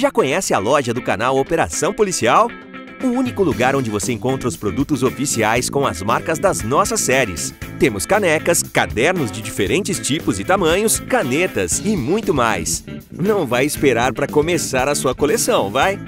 Já conhece a loja do canal Operação Policial? O único lugar onde você encontra os produtos oficiais com as marcas das nossas séries. Temos canecas, cadernos de diferentes tipos e tamanhos, canetas e muito mais. Não vai esperar para começar a sua coleção, vai?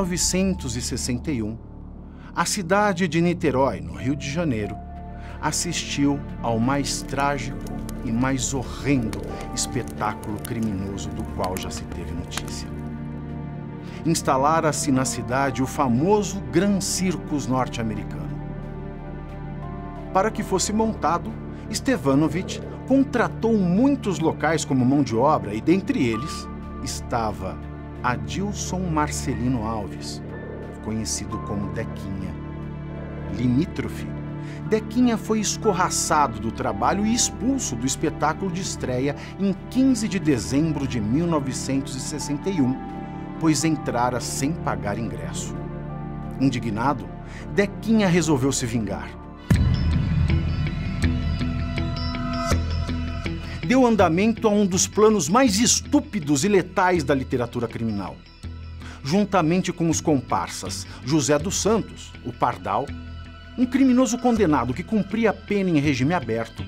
1961, a cidade de Niterói, no Rio de Janeiro, assistiu ao mais trágico e mais horrendo espetáculo criminoso do qual já se teve notícia. Instalara-se na cidade o famoso Gran Circus norte-americano. Para que fosse montado, Stevanovich contratou muitos locais como mão de obra e, dentre eles, estava Adilson Marcelino Alves, conhecido como Dequinha. Limítrofe, Dequinha foi escorraçado do trabalho e expulso do espetáculo de estreia em 15 de dezembro de 1961, pois entrara sem pagar ingresso. Indignado, Dequinha resolveu se vingar deu andamento a um dos planos mais estúpidos e letais da literatura criminal. Juntamente com os comparsas José dos Santos, o Pardal, um criminoso condenado que cumpria a pena em regime aberto,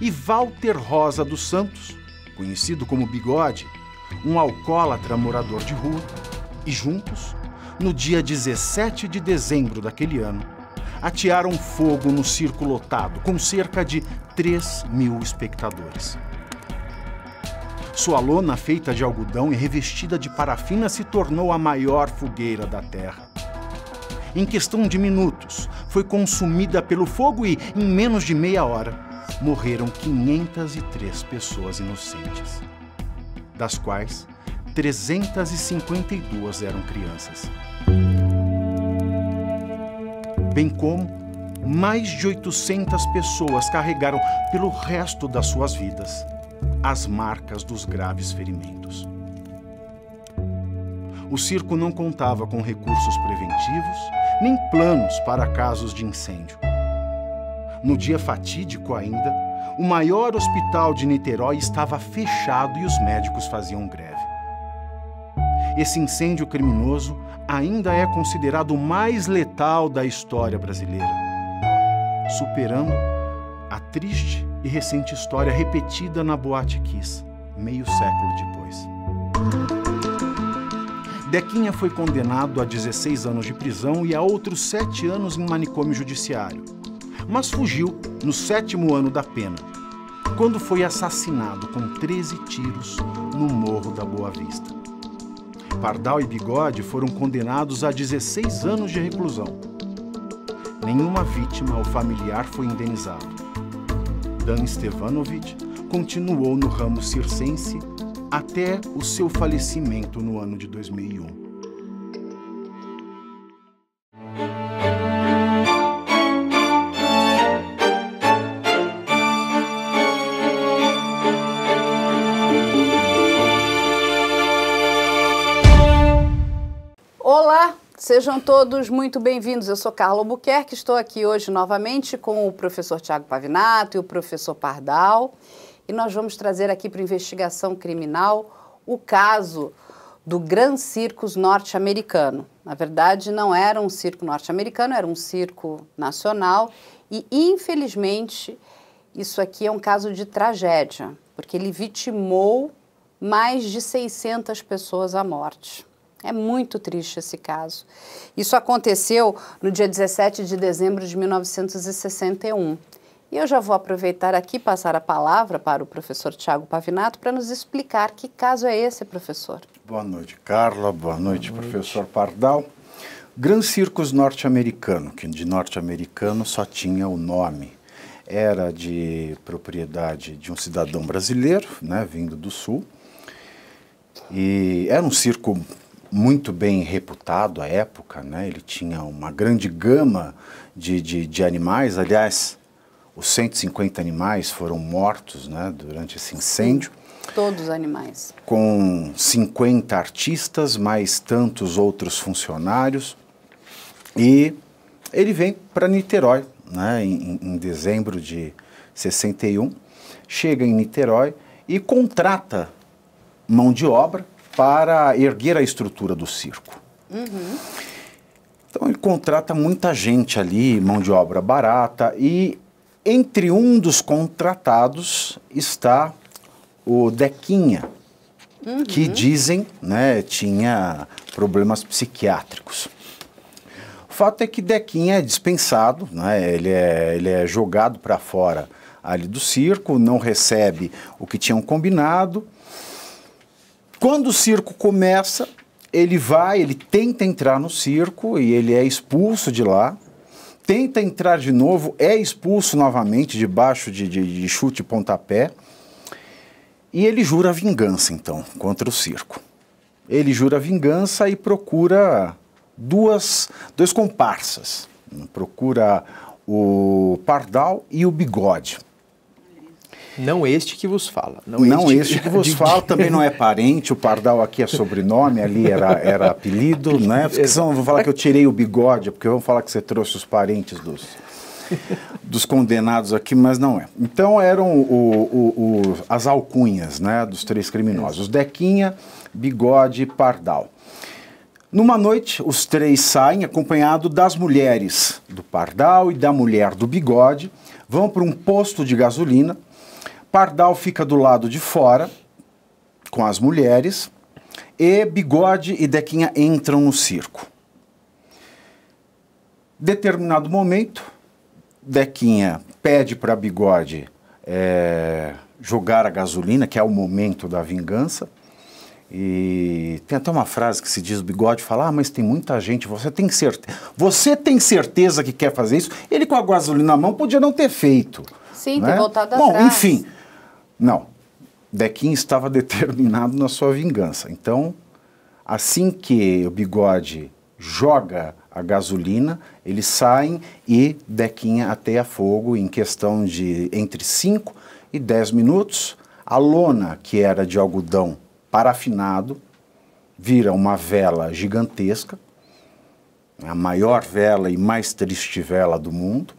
e Walter Rosa dos Santos, conhecido como Bigode, um alcoólatra morador de rua, e juntos, no dia 17 de dezembro daquele ano, atearam fogo no circo lotado, com cerca de 3 mil espectadores. Sua lona, feita de algodão e revestida de parafina, se tornou a maior fogueira da Terra. Em questão de minutos, foi consumida pelo fogo e, em menos de meia hora, morreram 503 pessoas inocentes, das quais 352 eram crianças bem como mais de 800 pessoas carregaram pelo resto das suas vidas as marcas dos graves ferimentos. O circo não contava com recursos preventivos nem planos para casos de incêndio. No dia fatídico ainda, o maior hospital de Niterói estava fechado e os médicos faziam greve. Esse incêndio criminoso ainda é considerado o mais letal da história brasileira, superando a triste e recente história repetida na Boate Kiss, meio século depois. Dequinha foi condenado a 16 anos de prisão e a outros 7 anos em manicômio judiciário, mas fugiu no sétimo ano da pena, quando foi assassinado com 13 tiros no Morro da Boa Vista. Pardal e Bigode foram condenados a 16 anos de reclusão. Nenhuma vítima ou familiar foi indenizado. Dan Stevanovic continuou no ramo circense até o seu falecimento no ano de 2001. Sejam todos muito bem-vindos. Eu sou Carla Albuquerque, estou aqui hoje novamente com o professor Tiago Pavinato e o professor Pardal. E nós vamos trazer aqui para investigação criminal o caso do Gran Circus norte-americano. Na verdade, não era um circo norte-americano, era um circo nacional e, infelizmente, isso aqui é um caso de tragédia, porque ele vitimou mais de 600 pessoas à morte. É muito triste esse caso. Isso aconteceu no dia 17 de dezembro de 1961. E eu já vou aproveitar aqui passar a palavra para o professor Tiago Pavinato para nos explicar que caso é esse, professor. Boa noite, Carla. Boa noite, Boa noite. professor Pardal. Gran Circus norte-americano, que de norte-americano só tinha o nome. Era de propriedade de um cidadão brasileiro, né, vindo do sul. E era um circo muito bem reputado à época, né? ele tinha uma grande gama de, de, de animais, aliás, os 150 animais foram mortos né, durante esse incêndio. Todos os animais. Com 50 artistas, mais tantos outros funcionários. E ele vem para Niterói, né, em, em dezembro de 61. Chega em Niterói e contrata mão de obra para erguer a estrutura do circo. Uhum. Então ele contrata muita gente ali, mão de obra barata, e entre um dos contratados está o Dequinha, uhum. que dizem né, tinha problemas psiquiátricos. O fato é que Dequinha é dispensado, né, ele, é, ele é jogado para fora ali do circo, não recebe o que tinham combinado quando o circo começa, ele vai, ele tenta entrar no circo e ele é expulso de lá. Tenta entrar de novo, é expulso novamente debaixo de, de, de chute pontapé. E ele jura vingança, então, contra o circo. Ele jura vingança e procura duas, dois comparsas. Procura o Pardal e o Bigode. Não este que vos fala. Não, não este, este, que vos fala também não é parente, o Pardal aqui é sobrenome, ali era, era apelido, né? Porque senão vão falar que eu tirei o bigode, porque vão falar que você trouxe os parentes dos, dos condenados aqui, mas não é. Então eram o, o, o, as alcunhas né, dos três criminosos: é. Dequinha, Bigode e Pardal. Numa noite, os três saem acompanhados das mulheres do Pardal e da mulher do Bigode, vão para um posto de gasolina Pardal fica do lado de fora, com as mulheres, e Bigode e Dequinha entram no circo. Determinado momento, Dequinha pede para Bigode é, jogar a gasolina, que é o momento da vingança. E tem até uma frase que se diz, o bigode fala, ah, mas tem muita gente, você tem certeza, você tem certeza que quer fazer isso? Ele com a gasolina na mão podia não ter feito. Sim, né? ter voltado Bom, atrás. enfim, não. Dequim estava determinado na sua vingança. Então, assim que o bigode joga a gasolina, eles saem e Dequinha ateia fogo em questão de entre 5 e 10 minutos. A lona, que era de algodão parafinado, vira uma vela gigantesca, a maior vela e mais triste vela do mundo.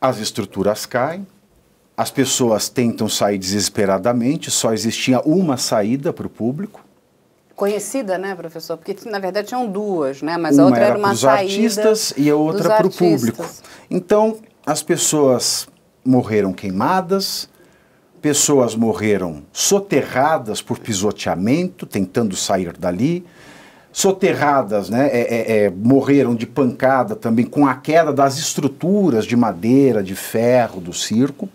As estruturas caem, as pessoas tentam sair desesperadamente, só existia uma saída para o público. Conhecida, né, professor? Porque na verdade tinham duas, né? Mas uma a outra era, era uma saída. Os artistas e a outra para o público. Então, as pessoas morreram queimadas, pessoas morreram soterradas por pisoteamento, tentando sair dali soterradas, né, é, é, é, morreram de pancada também com a queda das estruturas de madeira, de ferro do circo.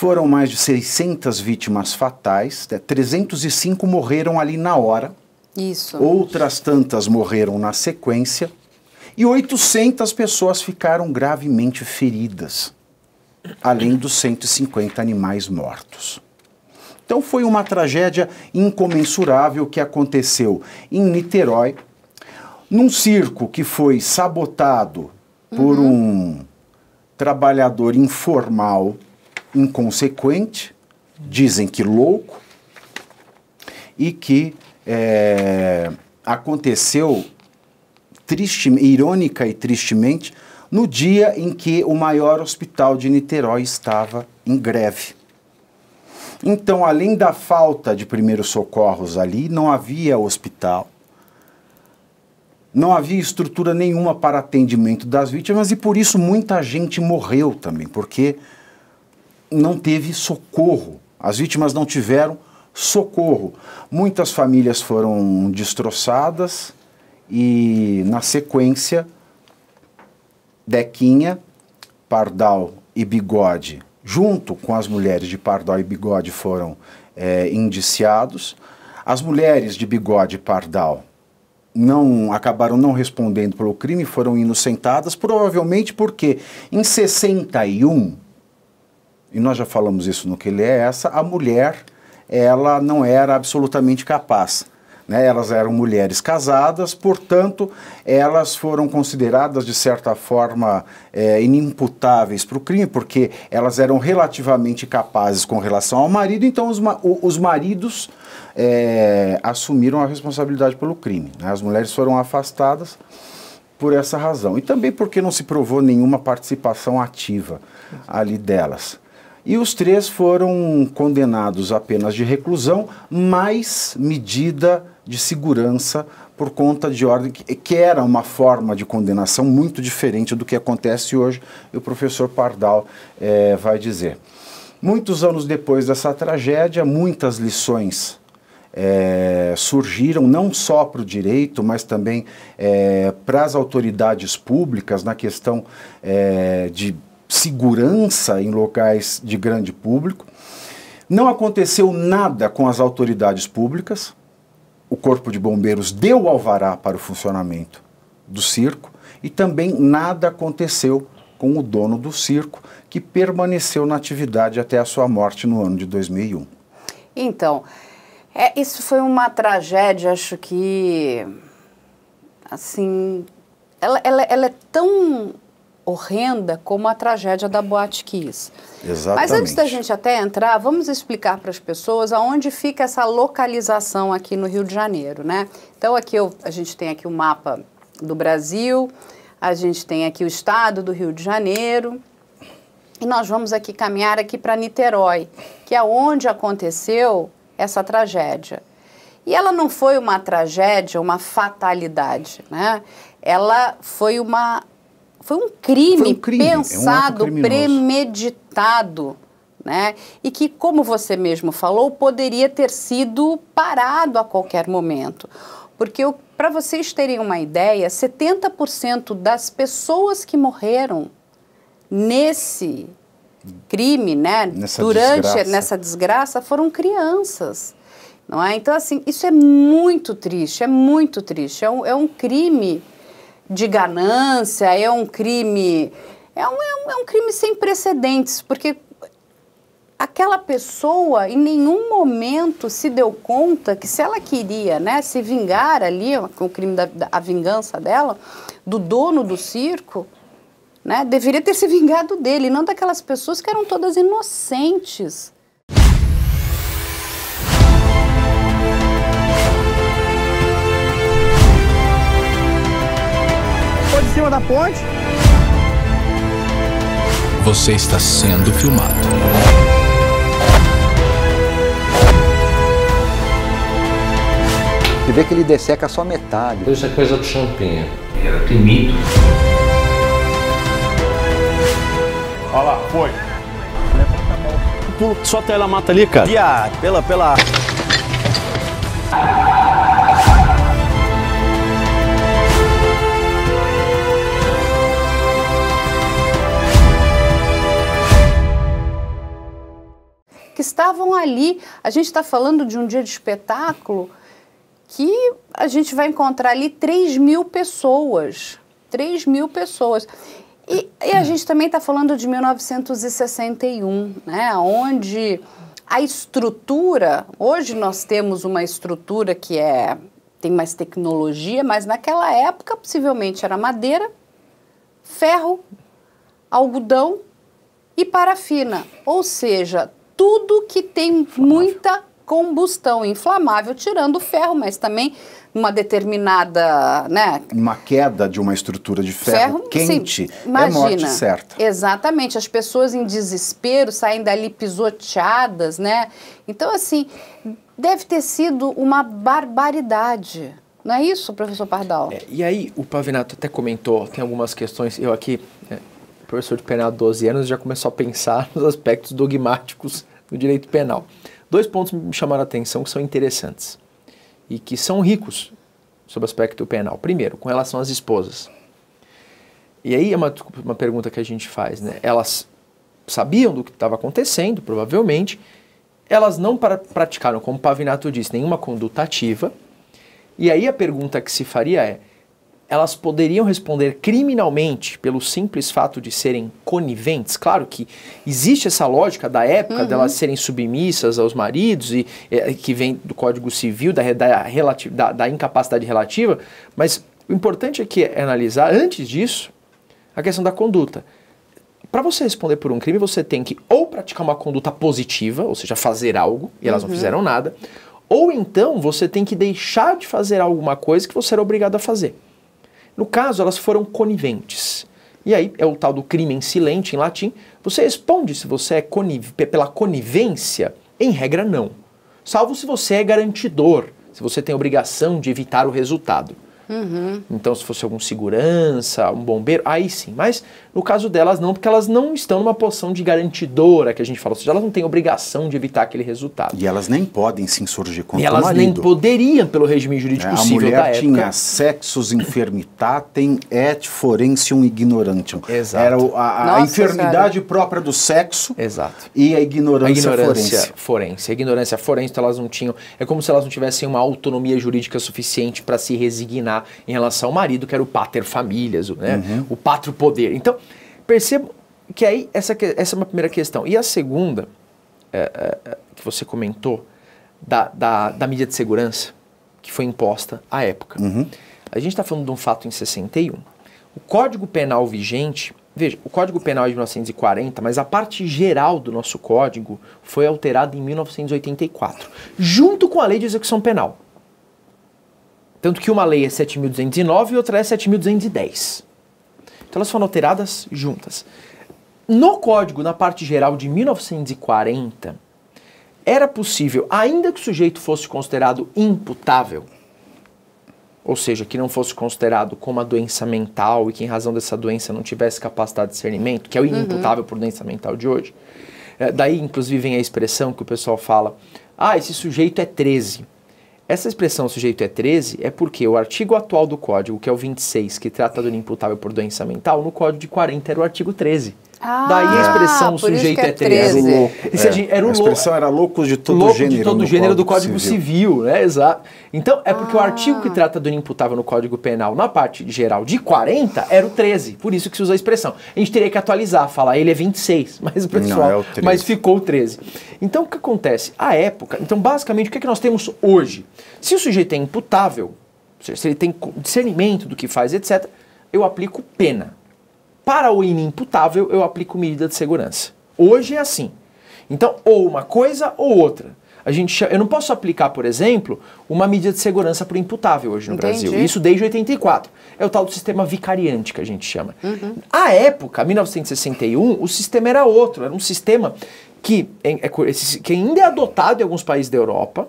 Foram mais de 600 vítimas fatais, 305 né? morreram ali na hora. Isso. Outras tantas morreram na sequência. E 800 pessoas ficaram gravemente feridas, além dos 150 animais mortos. Então foi uma tragédia incomensurável que aconteceu em Niterói, num circo que foi sabotado por uhum. um trabalhador informal inconsequente, dizem que louco, e que é, aconteceu triste, irônica e tristemente no dia em que o maior hospital de Niterói estava em greve. Então, além da falta de primeiros socorros ali, não havia hospital, não havia estrutura nenhuma para atendimento das vítimas e por isso muita gente morreu também, porque não teve socorro. As vítimas não tiveram socorro. Muitas famílias foram destroçadas e, na sequência, Dequinha, Pardal e Bigode, junto com as mulheres de Pardal e Bigode, foram é, indiciados. As mulheres de Bigode e Pardal não acabaram não respondendo pelo crime, foram inocentadas, provavelmente porque em 61 e nós já falamos isso no que ele é essa, a mulher ela não era absolutamente capaz. Né? Elas eram mulheres casadas, portanto, elas foram consideradas, de certa forma, é, inimputáveis para o crime, porque elas eram relativamente capazes com relação ao marido, então os, ma os maridos é, assumiram a responsabilidade pelo crime. Né? As mulheres foram afastadas por essa razão. E também porque não se provou nenhuma participação ativa ali delas. E os três foram condenados a penas de reclusão, mais medida de segurança por conta de ordem, que era uma forma de condenação muito diferente do que acontece hoje, e o professor Pardal é, vai dizer. Muitos anos depois dessa tragédia, muitas lições é, surgiram, não só para o direito, mas também é, para as autoridades públicas, na questão de segurança em locais de grande público. Não aconteceu nada com as autoridades públicas. O Corpo de Bombeiros deu alvará para o funcionamento do circo e também nada aconteceu com o dono do circo, que permaneceu na atividade até a sua morte no ano de 2001. Então, é, isso foi uma tragédia, acho que. Assim. Ela, ela, ela é tão horrenda como a tragédia da Boate Kiss. Exatamente. Mas antes da gente até entrar, vamos explicar para as pessoas aonde fica essa localização aqui no Rio de Janeiro, né? Então aqui eu, a gente tem aqui o mapa do Brasil, a gente tem aqui o estado do Rio de Janeiro, e nós vamos aqui caminhar aqui para Niterói, que é onde aconteceu essa tragédia. E ela não foi uma tragédia, uma fatalidade, né? Ela foi uma foi um crime, foi um crime pensado, é um premeditado. Né? E que, como você mesmo falou, poderia ter sido parado a qualquer momento. Porque, para vocês terem uma ideia, 70% das pessoas que morreram nesse crime, né, nessa durante desgraça. nessa desgraça, foram crianças. Não é? Então, assim, isso é muito triste, é muito triste. é um, é um crime de ganância, é um crime. É um, é um, é um crime sem precedentes, porque aquela pessoa em nenhum momento se deu conta que se ela queria né, se vingar ali, com o crime da, da a vingança dela, do dono do circo, né, deveria ter se vingado dele, não daquelas pessoas que eram todas inocentes. cima da ponte. Você está sendo filmado. Você vê que ele desseca só metade. Isso é coisa do champinha. Era temido. Olha lá, foi. Levanta a mão. Só até ela mata ali, cara. E a, pela, pela. Ah. que estavam ali. A gente está falando de um dia de espetáculo que a gente vai encontrar ali 3 mil pessoas. 3 mil pessoas. E, e a gente também está falando de 1961, né? onde a estrutura, hoje nós temos uma estrutura que é tem mais tecnologia, mas naquela época possivelmente era madeira, ferro, algodão e parafina. Ou seja, tudo que tem inflamável. muita combustão inflamável, tirando o ferro, mas também uma determinada, né? Uma queda de uma estrutura de ferro, ferro quente sim, imagina, é morte certa. Exatamente, as pessoas em desespero saem dali pisoteadas, né? Então assim, deve ter sido uma barbaridade. Não é isso, professor Pardal? É, e aí, o Pavinato até comentou, tem algumas questões, eu aqui professor de penal há 12 anos já começou a pensar nos aspectos dogmáticos do direito penal. Dois pontos me chamaram a atenção que são interessantes e que são ricos sobre o aspecto penal. Primeiro, com relação às esposas. E aí é uma, uma pergunta que a gente faz, né? Elas sabiam do que estava acontecendo, provavelmente, elas não pra, praticaram, como Pavinato disse, nenhuma conduta ativa. E aí a pergunta que se faria é: elas poderiam responder criminalmente pelo simples fato de serem coniventes. Claro que existe essa lógica da época uhum. delas serem submissas aos maridos e, e, que vem do Código Civil da, da, da, da incapacidade relativa, mas o importante aqui é, é analisar antes disso a questão da conduta. Para você responder por um crime, você tem que ou praticar uma conduta positiva, ou seja, fazer algo e elas uhum. não fizeram nada, ou então você tem que deixar de fazer alguma coisa que você era obrigado a fazer. No caso, elas foram coniventes. E aí é o tal do crime silente em latim. Você responde se você é coniv pela conivência? Em regra, não. Salvo se você é garantidor, se você tem obrigação de evitar o resultado. Uhum. Então, se fosse algum segurança, um bombeiro, aí sim. Mas no caso delas, não, porque elas não estão numa posição de garantidora que a gente fala. Ou seja, elas não têm obrigação de evitar aquele resultado. E elas nem podem se insurgir contra e elas o marido. nem poderiam pelo regime é, jurídico é, civil da época. A mulher tinha sexus infirmitatem et forensium ignorantium. Exato. Era a, a Nossa, enfermidade cara. própria do sexo Exato. e a ignorância, a ignorância forense. forense. A ignorância forense, então elas não tinham... É como se elas não tivessem uma autonomia jurídica suficiente para se resignar em relação ao marido, que era o pater famílias, né? Uhum. o pátrio poder. Então, percebo que aí essa, essa é uma primeira questão. E a segunda, é, é, é, que você comentou, da, da, da mídia de segurança que foi imposta à época. Uhum. A gente está falando de um fato em 61. O Código Penal vigente, veja, o Código Penal é de 1940, mas a parte geral do nosso código foi alterada em 1984, junto com a Lei de Execução Penal. Tanto que uma lei é 7.209 e outra é 7.210. Então elas foram alteradas juntas. No código, na parte geral de 1940, era possível, ainda que o sujeito fosse considerado imputável, ou seja, que não fosse considerado como uma doença mental e que em razão dessa doença não tivesse capacidade de discernimento, que é o uhum. imputável uhum. por doença mental de hoje. É, daí, inclusive, vem a expressão que o pessoal fala: ah, esse sujeito é 13. Essa expressão sujeito é 13 é porque o artigo atual do código, que é o 26, que trata do inimputável por doença mental, no código de 40 era o artigo 13. Ah, Daí a expressão ah, sujeito é 13. É era louco, é. Era é. o a expressão era loucos de todo louco gênero. de todo gênero do Código Civil, Civil né? Exato. Então, é porque ah. o artigo que trata do inimputável no Código Penal, na parte geral de 40, era o 13. Por isso que se usa a expressão. A gente teria que atualizar, falar ele é 26, mas o pessoal. Não, é o mas ficou o 13. Então, o que acontece? A época. Então, basicamente, o que, é que nós temos hoje? Se o sujeito é imputável, ou seja, se ele tem discernimento do que faz, etc., eu aplico pena. Para o inimputável, eu aplico medida de segurança. Hoje é assim. Então, ou uma coisa ou outra. A gente, eu não posso aplicar, por exemplo, uma medida de segurança para o imputável hoje no Entendi. Brasil. Isso desde 84. É o tal do sistema vicariante que a gente chama. Uhum. À época, 1961, o sistema era outro. Era um sistema que, é, é, que ainda é adotado em alguns países da Europa,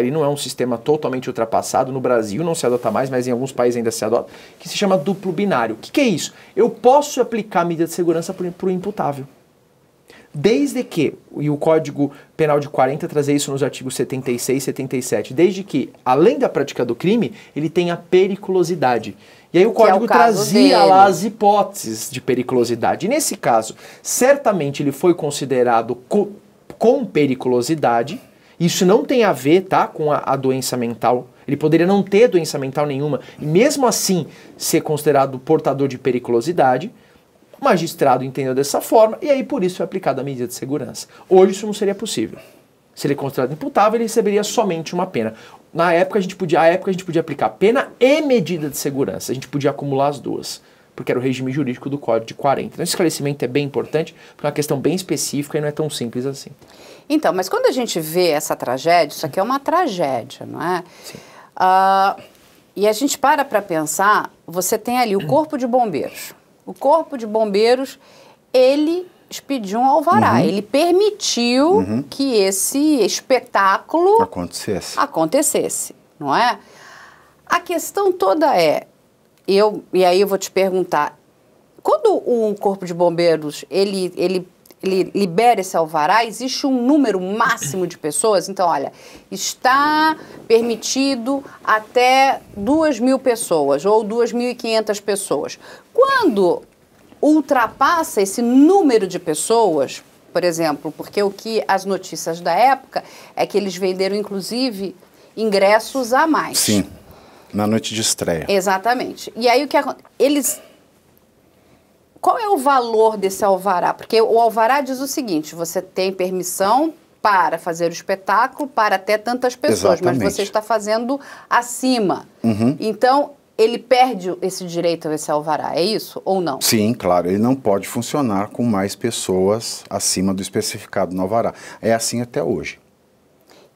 ele não é um sistema totalmente ultrapassado, no Brasil não se adota mais, mas em alguns países ainda se adota, que se chama duplo binário. O que, que é isso? Eu posso aplicar a medida de segurança para o imputável. Desde que, e o Código Penal de 40 trazer isso nos artigos 76 e 77, desde que, além da prática do crime, ele tenha periculosidade. E aí o código é o trazia dele. lá as hipóteses de periculosidade. E nesse caso, certamente ele foi considerado co com periculosidade, isso não tem a ver, tá, com a, a doença mental. Ele poderia não ter doença mental nenhuma e mesmo assim ser considerado portador de periculosidade. O magistrado entendeu dessa forma e aí por isso foi é aplicada a medida de segurança. Hoje isso não seria possível. Se ele é considerado imputável, ele receberia somente uma pena. Na época a gente podia, a época a gente podia aplicar pena e medida de segurança. A gente podia acumular as duas, porque era o regime jurídico do Código de 40. Então, esse esclarecimento é bem importante, porque é uma questão bem específica e não é tão simples assim. Então, mas quando a gente vê essa tragédia, isso aqui é uma tragédia, não é? Sim. Uh, e a gente para para pensar, você tem ali o corpo de bombeiros. O corpo de bombeiros, ele expediu um alvará. Uhum. Ele permitiu uhum. que esse espetáculo acontecesse. acontecesse, não é? A questão toda é, eu, e aí eu vou te perguntar, quando um corpo de bombeiros, ele, ele ele libera esse alvará, existe um número máximo de pessoas. Então, olha, está permitido até 2 mil pessoas ou 2.500 pessoas. Quando ultrapassa esse número de pessoas, por exemplo, porque o que as notícias da época é que eles venderam, inclusive, ingressos a mais. Sim, na noite de estreia. Exatamente. E aí o que acontece? Eles qual é o valor desse alvará? Porque o alvará diz o seguinte: você tem permissão para fazer o espetáculo para até tantas pessoas, Exatamente. mas você está fazendo acima. Uhum. Então, ele perde esse direito a esse alvará, é isso ou não? Sim, claro, ele não pode funcionar com mais pessoas acima do especificado no alvará. É assim até hoje.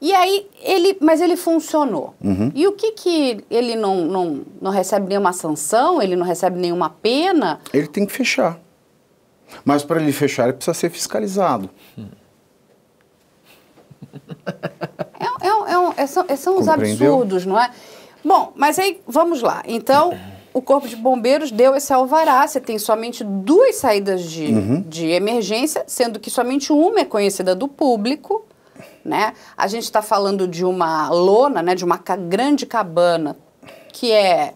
E aí ele, mas ele funcionou. Uhum. E o que que ele não, não, não recebe nenhuma sanção, ele não recebe nenhuma pena? Ele tem que fechar. Mas para ele fechar, ele precisa ser fiscalizado. É, é, é, é são, é, são os absurdos, não é? Bom, mas aí vamos lá. Então, o Corpo de Bombeiros deu esse alvará. Você tem somente duas saídas de, uhum. de emergência, sendo que somente uma é conhecida do público né? A gente está falando de uma lona, né, de uma grande cabana que é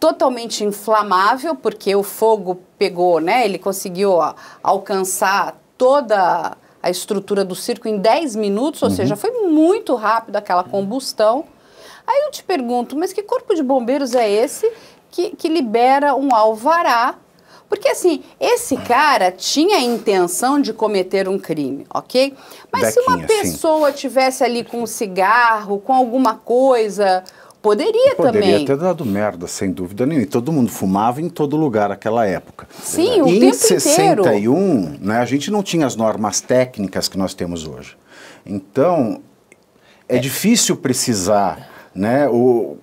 totalmente inflamável, porque o fogo pegou, né? Ele conseguiu ó, alcançar toda a estrutura do circo em 10 minutos, ou uhum. seja, foi muito rápido aquela combustão. Aí eu te pergunto, mas que corpo de bombeiros é esse que, que libera um alvará? Porque assim, esse cara tinha a intenção de cometer um crime, ok? Mas se uma pessoa tivesse ali com um cigarro, com alguma coisa, Poderia, Poderia também. Poderia ter dado merda, sem dúvida nenhuma. E todo mundo fumava em todo lugar naquela época. Sim, o em tempo 61, inteiro. né, a gente não tinha as normas técnicas que nós temos hoje. Então, é, é. difícil precisar, né, o,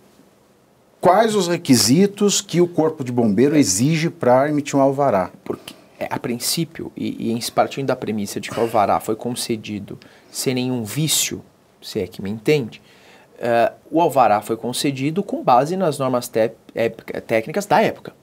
quais os requisitos que o corpo de bombeiro exige para emitir um alvará. Porque é, a princípio, e, e partindo da premissa de que o alvará foi concedido sem nenhum vício, se é que me entende, uh, o alvará foi concedido com base nas normas época, técnicas da época.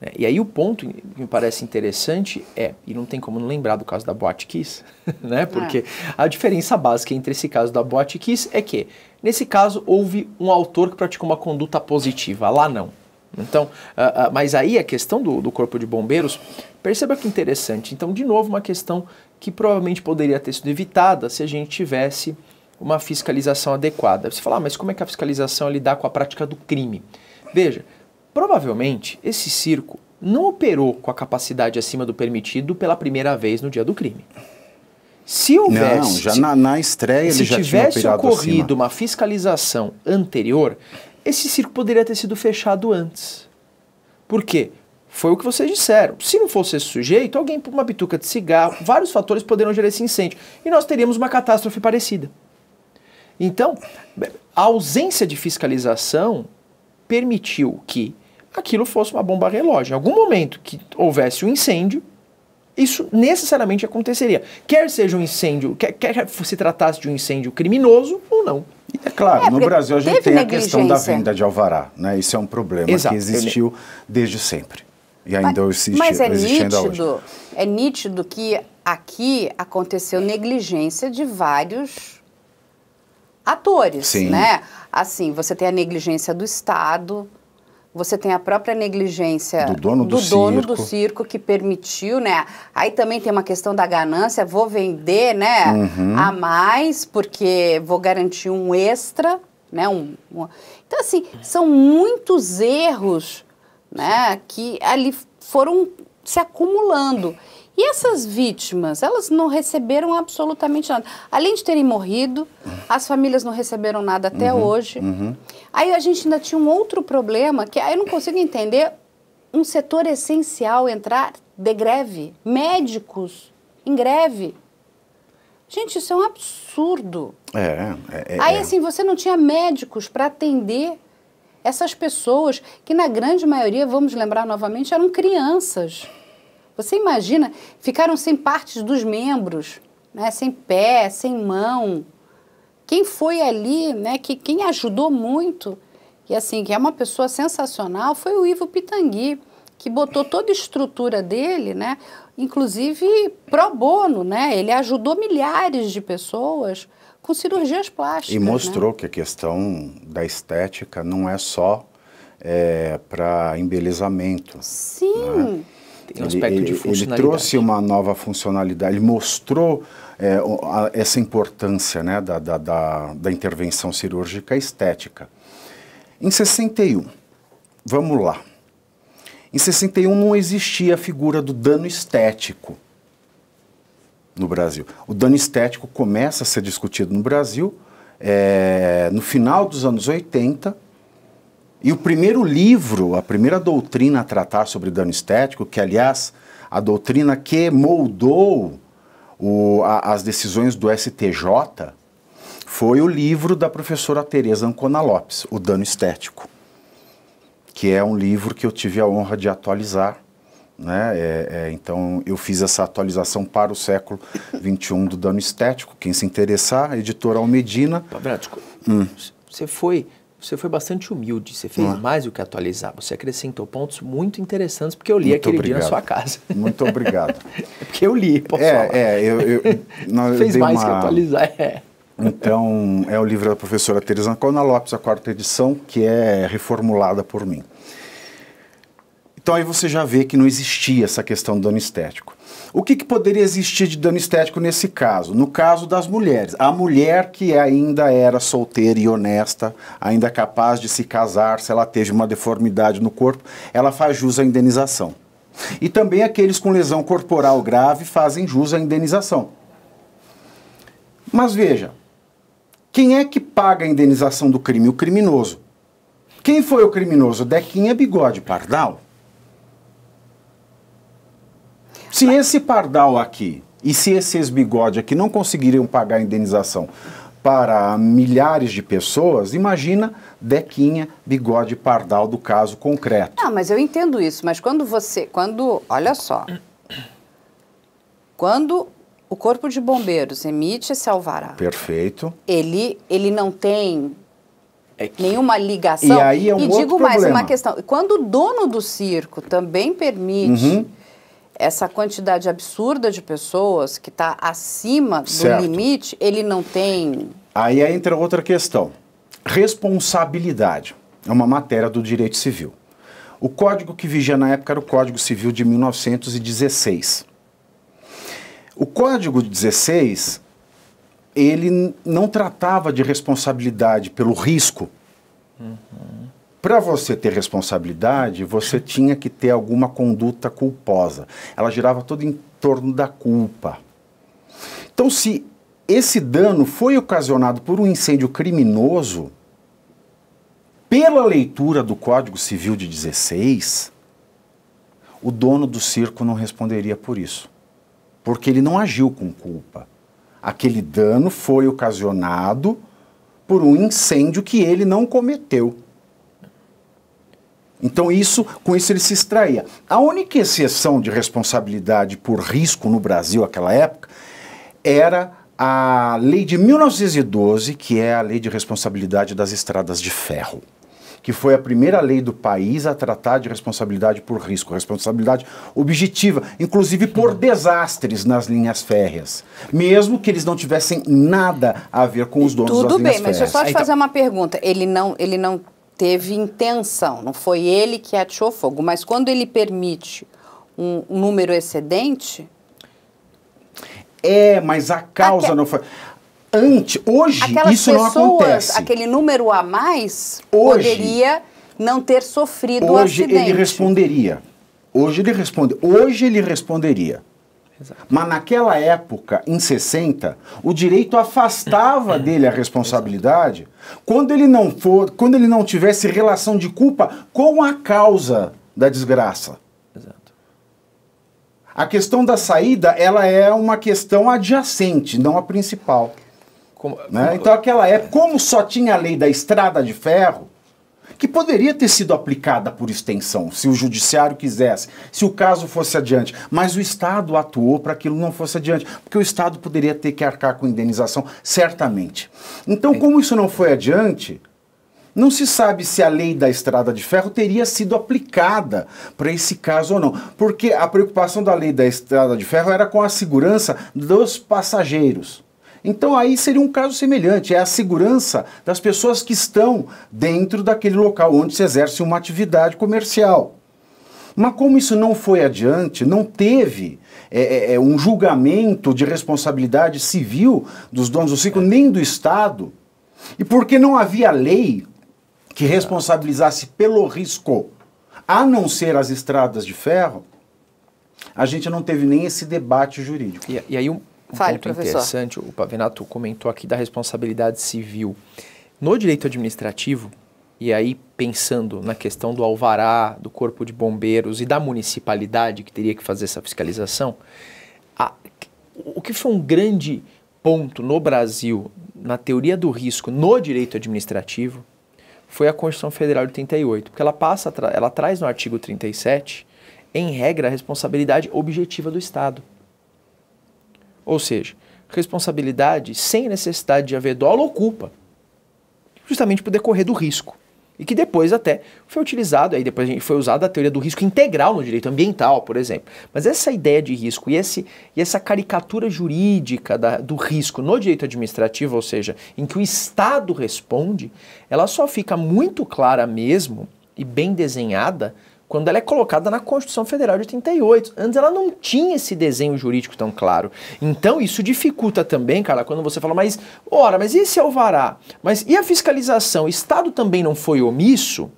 Né? E aí o ponto que me parece interessante é, e não tem como não lembrar do caso da Boate Kiss, né? porque é. a diferença básica entre esse caso da Boate Kiss é que, nesse caso, houve um autor que praticou uma conduta positiva, lá não. Então, uh, uh, mas aí a questão do, do corpo de bombeiros Perceba que interessante. Então, de novo, uma questão que provavelmente poderia ter sido evitada se a gente tivesse uma fiscalização adequada. Você fala, ah, mas como é que a fiscalização é lidar com a prática do crime? Veja, provavelmente esse circo não operou com a capacidade acima do permitido pela primeira vez no dia do crime. Se houvesse. Não, já na, na estreia ele já tivesse ocorrido acima. uma fiscalização anterior, esse circo poderia ter sido fechado antes. Por quê? Foi o que vocês disseram. Se não fosse esse sujeito, alguém por uma bituca de cigarro, vários fatores poderiam gerar esse incêndio. E nós teríamos uma catástrofe parecida. Então, a ausência de fiscalização permitiu que aquilo fosse uma bomba relógio. Em algum momento que houvesse um incêndio, isso necessariamente aconteceria. Quer seja um incêndio, quer, quer se tratasse de um incêndio criminoso ou não. É claro, é, no Brasil a gente tem a questão da venda de alvará, né? Isso é um problema Exato, que existiu desde sempre. E ainda mas, existe, mas é nítido, É nítido que aqui aconteceu negligência de vários atores, Sim. né? Assim, você tem a negligência do Estado, você tem a própria negligência do dono do, do dono circo. do circo que permitiu, né? Aí também tem uma questão da ganância, vou vender, né, uhum. a mais porque vou garantir um extra, né? Um, um... Então assim, são muitos erros né? Que ali foram se acumulando. E essas vítimas, elas não receberam absolutamente nada. Além de terem morrido, as famílias não receberam nada até uhum, hoje. Uhum. Aí a gente ainda tinha um outro problema, que aí eu não consigo entender um setor essencial entrar de greve. Médicos em greve. Gente, isso é um absurdo. É, é, é. Aí, é. assim, você não tinha médicos para atender essas pessoas que, na grande maioria, vamos lembrar novamente, eram crianças. Você imagina, ficaram sem partes dos membros, né? sem pé, sem mão. Quem foi ali, né? que, quem ajudou muito, e assim, que é uma pessoa sensacional, foi o Ivo Pitangui, que botou toda a estrutura dele, né? inclusive pro bono, né? Ele ajudou milhares de pessoas com cirurgias plásticas. E né? mostrou né? que a questão da estética não é só é, para embelezamento. Né? Sim. Né? Tem aspecto ele, de funcionalidade. Ele trouxe uma nova funcionalidade, ele mostrou é, a, essa importância né, da, da, da, da intervenção cirúrgica estética. Em 61, vamos lá, em 61 não existia a figura do dano estético no Brasil. O dano estético começa a ser discutido no Brasil é, no final dos anos 80. E o primeiro livro, a primeira doutrina a tratar sobre dano estético, que aliás a doutrina que moldou o, a, as decisões do STJ, foi o livro da professora Tereza Ancona Lopes, O Dano Estético que é um livro que eu tive a honra de atualizar. Né? É, é, então, eu fiz essa atualização para o século XXI do dano estético. Quem se interessar, editora Almedina. Pabratico, hum. você foi você foi bastante humilde, você fez hum. mais do que atualizar, você acrescentou pontos muito interessantes, porque eu li muito aquele obrigado. dia na sua casa. Muito obrigado. porque eu li, posso é, falar. É, eu, eu, não, fez eu mais uma... que atualizar, é. Então, é o livro da professora Teresa Cona Lopes, a quarta edição, que é reformulada por mim. Então aí você já vê que não existia essa questão do dano estético. O que, que, poderia existir de dano estético nesse caso? No caso das mulheres. A mulher que ainda era solteira e honesta, ainda capaz de se casar, se ela teve uma deformidade no corpo, ela faz jus à indenização. E também aqueles com lesão corporal grave fazem jus à indenização. Mas veja, quem é que paga a indenização do crime? O criminoso. Quem foi o criminoso? Dequinha é Bigode Pardal. Se esse pardal aqui e se esses bigode aqui não conseguiriam pagar a indenização para milhares de pessoas, imagina Dequinha, bigode pardal do caso concreto. Não, mas eu entendo isso, mas quando você, quando, olha só, quando o Corpo de Bombeiros emite esse alvará. Perfeito. Ele, ele não tem é que... nenhuma ligação. E aí é um E digo mais uma questão. Quando o dono do circo também permite uhum. essa quantidade absurda de pessoas que está acima certo. do limite, ele não tem. Aí é, entra outra questão. Responsabilidade. É uma matéria do direito civil. O código que vigia na época era o Código Civil de 1916. O Código 16 ele não tratava de responsabilidade pelo risco. Uhum. Para você ter responsabilidade, você tinha que ter alguma conduta culposa. Ela girava todo em torno da culpa. Então, se esse dano foi ocasionado por um incêndio criminoso, pela leitura do Código Civil de 16, o dono do circo não responderia por isso porque ele não agiu com culpa. Aquele dano foi ocasionado por um incêndio que ele não cometeu. Então isso, com isso ele se extraía. A única exceção de responsabilidade por risco no Brasil naquela época era a lei de 1912, que é a lei de responsabilidade das estradas de ferro que foi a primeira lei do país a tratar de responsabilidade por risco, responsabilidade objetiva, inclusive por desastres nas linhas férreas, mesmo que eles não tivessem nada a ver com os donos Tudo das bem, linhas férreas. Tudo bem, mas eu só te então, fazer uma pergunta. Ele não, ele não teve intenção, não foi ele que atirou fogo, mas quando ele permite um, número excedente, é, mas a causa não foi. Antes, hoje, Aquelas isso pessoas, não acontece. Aquele número a mais hoje, poderia não ter sofrido o acidente. Hoje ele responderia. Hoje ele responde. Hoje ele responderia. Exato. Mas naquela época, em 60, o direito afastava dele a responsabilidade quando ele não for, quando ele não tivesse relação de culpa com a causa da desgraça. Exato. A questão da saída, ela é uma questão adjacente, não a principal. Como, né? como... Então, aquela época, como só tinha a lei da estrada de ferro, que poderia ter sido aplicada por extensão, se o judiciário quisesse, se o caso fosse adiante. Mas o Estado atuou para que aquilo não fosse adiante, porque o Estado poderia ter que arcar com indenização, certamente. Então, como isso não foi adiante, não se sabe se a lei da estrada de ferro teria sido aplicada para esse caso ou não, porque a preocupação da lei da estrada de ferro era com a segurança dos passageiros. Então aí seria um caso semelhante, é a segurança das pessoas que estão dentro daquele local onde se exerce uma atividade comercial. Mas como isso não foi adiante, não teve é, é, é, um julgamento de responsabilidade civil dos donos do ciclo, nem do Estado, e porque não havia lei que responsabilizasse pelo risco, a não ser as estradas de ferro, a gente não teve nem esse debate jurídico. E, e aí um, um ponto professor. interessante, o Pavinato comentou aqui da responsabilidade civil. No direito administrativo, e aí pensando na questão do alvará, do corpo de bombeiros e da municipalidade que teria que fazer essa fiscalização, a, o que foi um grande ponto no Brasil, na teoria do risco, no direito administrativo, foi a Constituição Federal de 88, porque ela passa, ela traz no artigo 37, em regra, a responsabilidade objetiva do Estado. Ou seja, responsabilidade sem necessidade de haver dolo ou culpa, justamente por decorrer do risco. E que depois até foi utilizado, aí depois foi usada a teoria do risco integral no direito ambiental, por exemplo. Mas essa ideia de risco e, esse, e essa caricatura jurídica da, do risco no direito administrativo, ou seja, em que o Estado responde, ela só fica muito clara mesmo e bem desenhada quando ela é colocada na Constituição Federal de 88. Antes ela não tinha esse desenho jurídico tão claro. Então isso dificulta também, cara, quando você fala, mas, ora, mas e esse alvará? É mas e a fiscalização? O Estado também não foi omisso?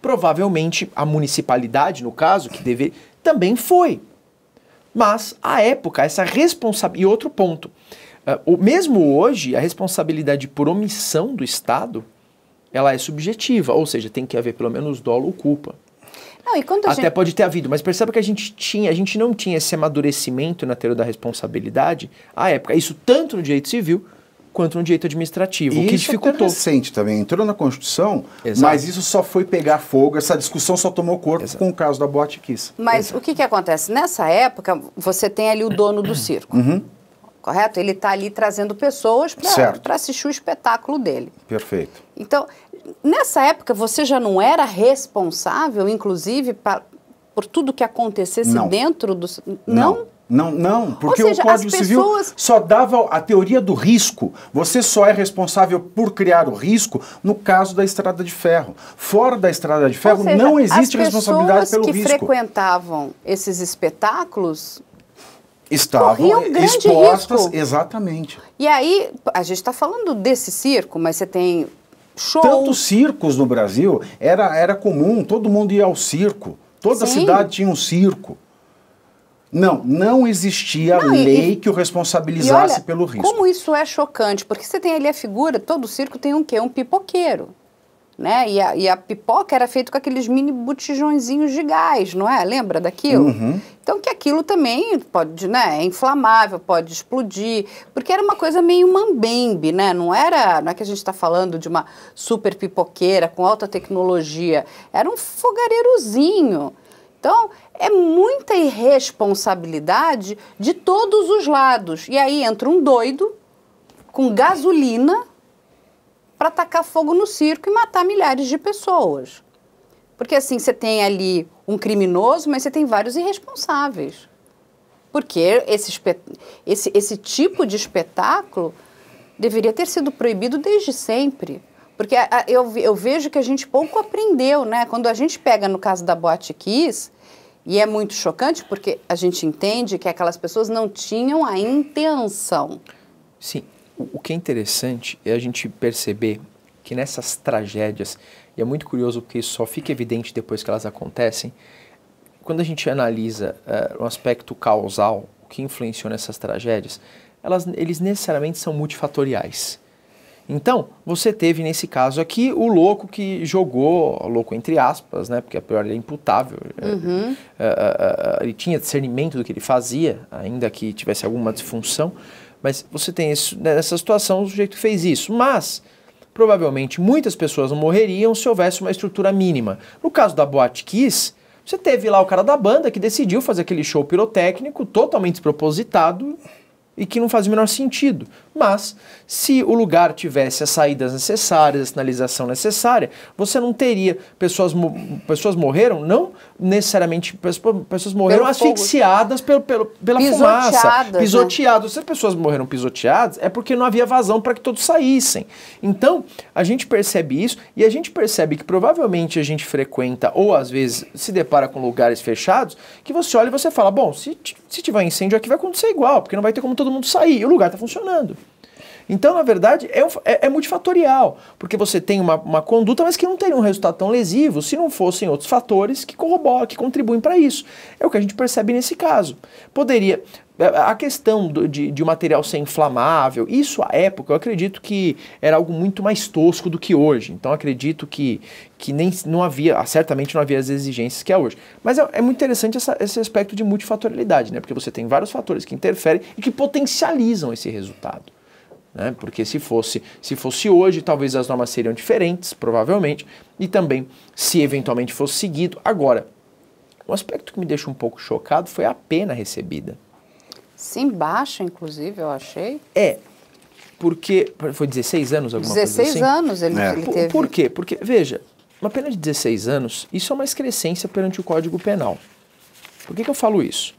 Provavelmente a municipalidade, no caso, que deve, também foi. Mas, a época, essa responsabilidade. E outro ponto. Uh, o, mesmo hoje, a responsabilidade por omissão do Estado ela é subjetiva, ou seja, tem que haver pelo menos dolo ou culpa. Não, Até gente... pode ter havido, mas perceba que a gente tinha, a gente não tinha esse amadurecimento na teoria da responsabilidade à época. Isso tanto no direito civil quanto no direito administrativo, e o que dificultou. Isso é recente também, entrou na Constituição, Exato. mas isso só foi pegar fogo, essa discussão só tomou corpo Exato. com o caso da Boate Kiss. Mas Exato. o que, que acontece? Nessa época, você tem ali o dono do circo. Uhum correto? Ele está ali trazendo pessoas para assistir o espetáculo dele. Perfeito. Então, nessa época, você já não era responsável, inclusive, pra, por tudo que acontecesse não. dentro do. Não? não. Não, não, porque seja, o Código pessoas... Civil só dava a teoria do risco. Você só é responsável por criar o risco no caso da estrada de ferro. Fora da estrada de ferro seja, não existe responsabilidade pelo risco. As pessoas que frequentavam esses espetáculos estavam é um expostas risco. exatamente. E aí a gente está falando desse circo, mas você tem show. Tantos circos no Brasil era era comum, todo mundo ia ao circo, toda Sim. cidade tinha um circo. Não, não existia não, lei e, que o responsabilizasse olha, pelo risco. Como isso é chocante, porque você tem ali a figura, todo circo tem um quê? Um pipoqueiro. Né? E, a, e a pipoca era feita com aqueles mini botijõezinhos de gás, não é? Lembra daquilo? Uhum. Então que aquilo também pode, né? É inflamável, pode explodir, porque era uma coisa meio mambembe, né? Não era, não é que a gente está falando de uma super pipoqueira com alta tecnologia, era um fogareirozinho. Então, é muita irresponsabilidade de todos os lados. E aí entra um doido com gasolina para tacar fogo no circo e matar milhares de pessoas. Porque assim, você tem ali um criminoso, mas você tem vários irresponsáveis. Porque esse, esse, esse tipo de espetáculo deveria ter sido proibido desde sempre. Porque a, eu, eu vejo que a gente pouco aprendeu, né? Quando a gente pega no caso da Boate Kiss, e é muito chocante porque a gente entende que aquelas pessoas não tinham a intenção. Sim. O que é interessante é a gente perceber que nessas tragédias, e é muito curioso porque isso só fica evidente depois que elas acontecem, quando a gente analisa uh, um aspecto causal, o que influenciou nessas tragédias, elas, eles necessariamente são multifatoriais. Então, você teve nesse caso aqui o louco que jogou, louco entre aspas, né? Porque a pior ele é imputável. Eh, uhum. Eh, ele tinha discernimento do que ele fazia, ainda que tivesse alguma disfunção. Mas você tem esse, né, nessa situação o sujeito que fez isso. Mas provavelmente muitas pessoas não morreriam se houvesse uma estrutura mínima. No caso da Boate Kiss, você teve lá o cara da banda que decidiu fazer aquele show pirotécnico totalmente despropositado e que não faz o menor sentido. Mas, se o lugar tivesse as saídas necessárias, a sinalização necessária, você não teria. Pessoas, pessoas morreram, não necessariamente. Pessoas morreram pelo asfixiadas pelo, pelo, pela fumaça. Pisoteadas. Né? Se as pessoas morreram pisoteadas, é porque não havia vazão para que todos saíssem. Então, a gente percebe isso e a gente percebe que provavelmente a gente frequenta ou às vezes se depara com lugares fechados que você olha e você fala: bom, se se tiver incêndio aqui, vai acontecer igual, porque não vai ter como todo mundo sair. E o lugar está funcionando. Então, na verdade, é, é, é, multifatorial, porque você tem uma, uma conduta, mas que não teria um resultado tão lesivo se não fossem outros fatores que corroboram, que contribuem para isso. É o que a gente percebe nesse caso. Poderia, é, a questão do, de, de o material ser inflamável, isso à época eu acredito que era algo muito mais tosco do que hoje. Então acredito que, que nem não havia, certamente não havia as exigências que há é hoje. Mas é, é muito interessante essa, esse aspecto de multifatorialidade, né? Porque você tem vários fatores que interferem e que potencializam esse resultado né? porque se fosse, se fosse hoje, talvez as normas seriam diferentes, provavelmente, e também se eventualmente fosse seguido. Agora, um aspecto que me deixa um pouco chocado foi a pena recebida. Sim, baixa, inclusive, eu achei. É, porque. Foi 16 anos alguma 16 coisa assim? anos ele, é. ele teve. Por, por quê? Porque, veja, uma pena de 16 anos, isso é uma excrescência perante o Código Penal. Por que, que eu falo isso?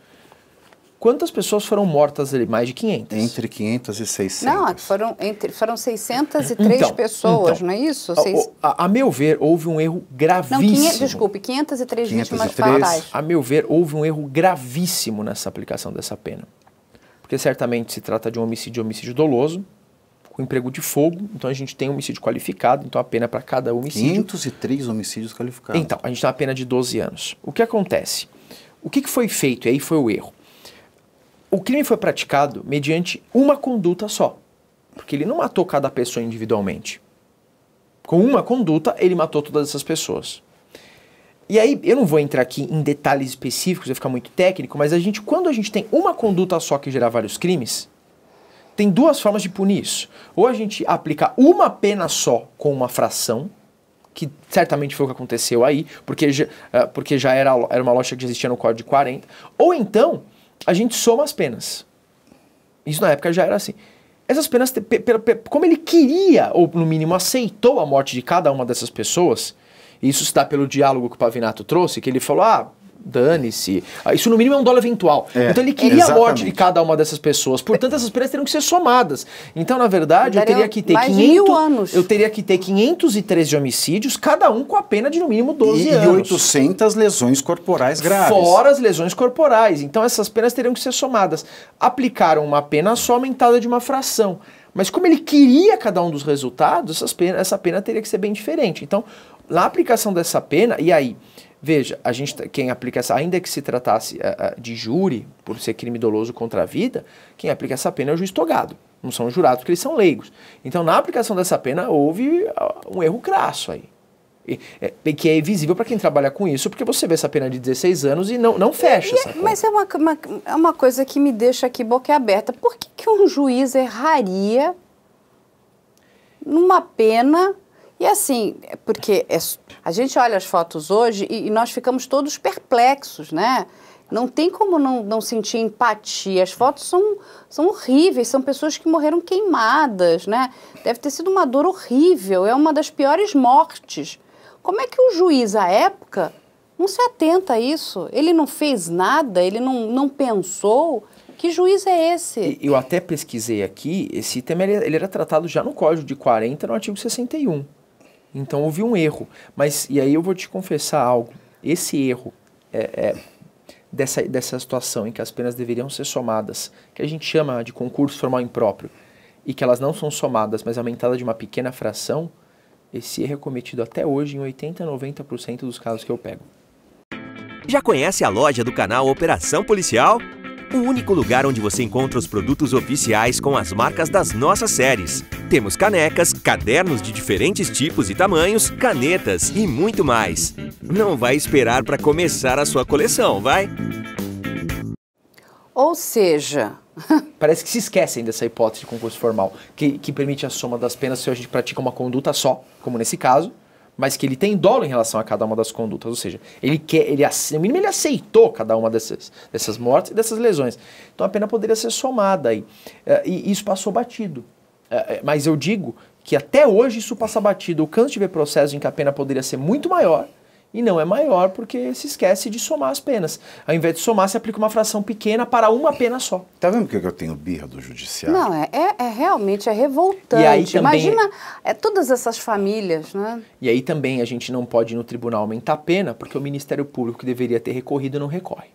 Quantas pessoas foram mortas ali? Mais de 500? Entre 500 e 600. Não, é foram, entre, foram 603 então, então, pessoas, então, não é isso? A, a, a, meu ver, houve um erro gravíssimo. Não, desculpe, 503, 503 vítimas fatais. A meu ver, houve um erro gravíssimo nessa aplicação dessa pena. Porque certamente se trata de um homicídio homicídio doloso, com emprego de fogo, então a gente tem homicídio qualificado, então a pena para cada homicídio. 503 homicídios qualificados. Então, a gente tem uma pena de 12 anos. O que acontece? O que, que foi feito? E aí foi o erro o crime foi praticado mediante uma conduta só. Porque ele não matou cada pessoa individualmente. Com uma conduta, ele matou todas essas pessoas. E aí, eu não vou entrar aqui em detalhes específicos, vai ficar muito técnico, mas a gente, quando a gente tem uma conduta só que gerar vários crimes, tem duas formas de punir isso. Ou a gente aplica uma pena só com uma fração, que certamente foi o que aconteceu aí, porque já, eh, porque já era, era uma lógica que já existia no Código de 40, ou então a gente soma as penas. Isso na época já era assim. Essas penas, como ele queria, ou no mínimo aceitou a morte de cada uma dessas pessoas, e isso está pelo diálogo que o Pavinato trouxe, que ele falou: ah, dane-se. Ah, isso no mínimo é um dólar eventual. É, então ele queria exatamente. a morte de cada uma dessas pessoas. Portanto, essas perdas teriam que ser somadas. Então, na verdade, eu, teria que ter 500 anos. Eu teria que ter 513 homicídios, cada um com a pena de no mínimo 12 e, anos. E 800 lesões corporais graves. Fora as lesões corporais. Então, essas penas teriam que ser somadas. Aplicaram uma pena só aumentada de uma fração. Mas como ele queria cada um dos resultados, pena, essa pena teria que ser bem diferente. Então, na aplicação dessa pena, e aí, Veja, a gente, tá, quem aplica essa, ainda que se tratasse eh, eh, de júri, por ser crime doloso contra a vida, quem aplica essa pena é o juiz togado, não são jurados, porque eles são leigos. Então, na aplicação dessa pena, houve ah, um erro crasso aí. E, é, que é visível para quem trabalha com isso, porque você vê essa pena de 16 anos e não, não fecha e, essa é, conta. Mas é uma, uma, é uma coisa que me deixa aqui boquiaberta. Por que, que um juiz erraria numa pena e assim, é porque é, a gente olha as fotos hoje e, e, nós ficamos todos perplexos, né? Não tem como não, não sentir empatia. As fotos são, são horríveis, são pessoas que morreram queimadas, né? Deve ter sido uma dor horrível, é uma das piores mortes. Como é que o juiz, à época, não se atenta a isso? Ele não fez nada, ele não, não pensou. Que juiz é esse? Eu até pesquisei aqui, esse tema ele, ele era tratado já no Código de 40, no artigo 61. Então houve um erro. Mas, e aí eu vou te confessar algo. Esse erro é, é, dessa, dessa situação em que as penas deveriam ser somadas, que a gente chama de concurso formal impróprio, e que elas não são somadas, mas aumentadas de uma pequena fração, esse erro é cometido até hoje em 80 a 90% dos casos que eu pego. Já conhece a loja do canal Operação Policial? o único lugar onde você encontra os produtos oficiais com as marcas das nossas séries. Temos canecas, cadernos de diferentes tipos e tamanhos, canetas e muito mais. Não vai esperar para começar a sua coleção, vai? Ou seja, Parece que se esquecem dessa hipótese de concurso formal, que, que permite a soma das penas se a gente pratica uma conduta só, como nesse caso, mas que ele tem dolo em relação a cada uma das condutas, ou seja, ele quer, ele no mínimo ele aceitou cada uma dessas, dessas mortes e dessas lesões. Então a pena poderia ser somada aí. É, e isso passou batido. É, é, mas eu digo que até hoje isso passa batido. O canto de processo em que a pena poderia ser muito maior, e não é maior porque se esquece de somar as penas. Ao invés de somar, se aplica uma fração pequena para uma pena só. Tá vendo que eu tenho birra do judiciário? Não, é, é, é realmente é revoltante. E aí também, Imagina é, todas essas famílias, né? E aí também a gente não pode no tribunal aumentar a pena porque o Ministério Público que deveria ter recorrido não recorre.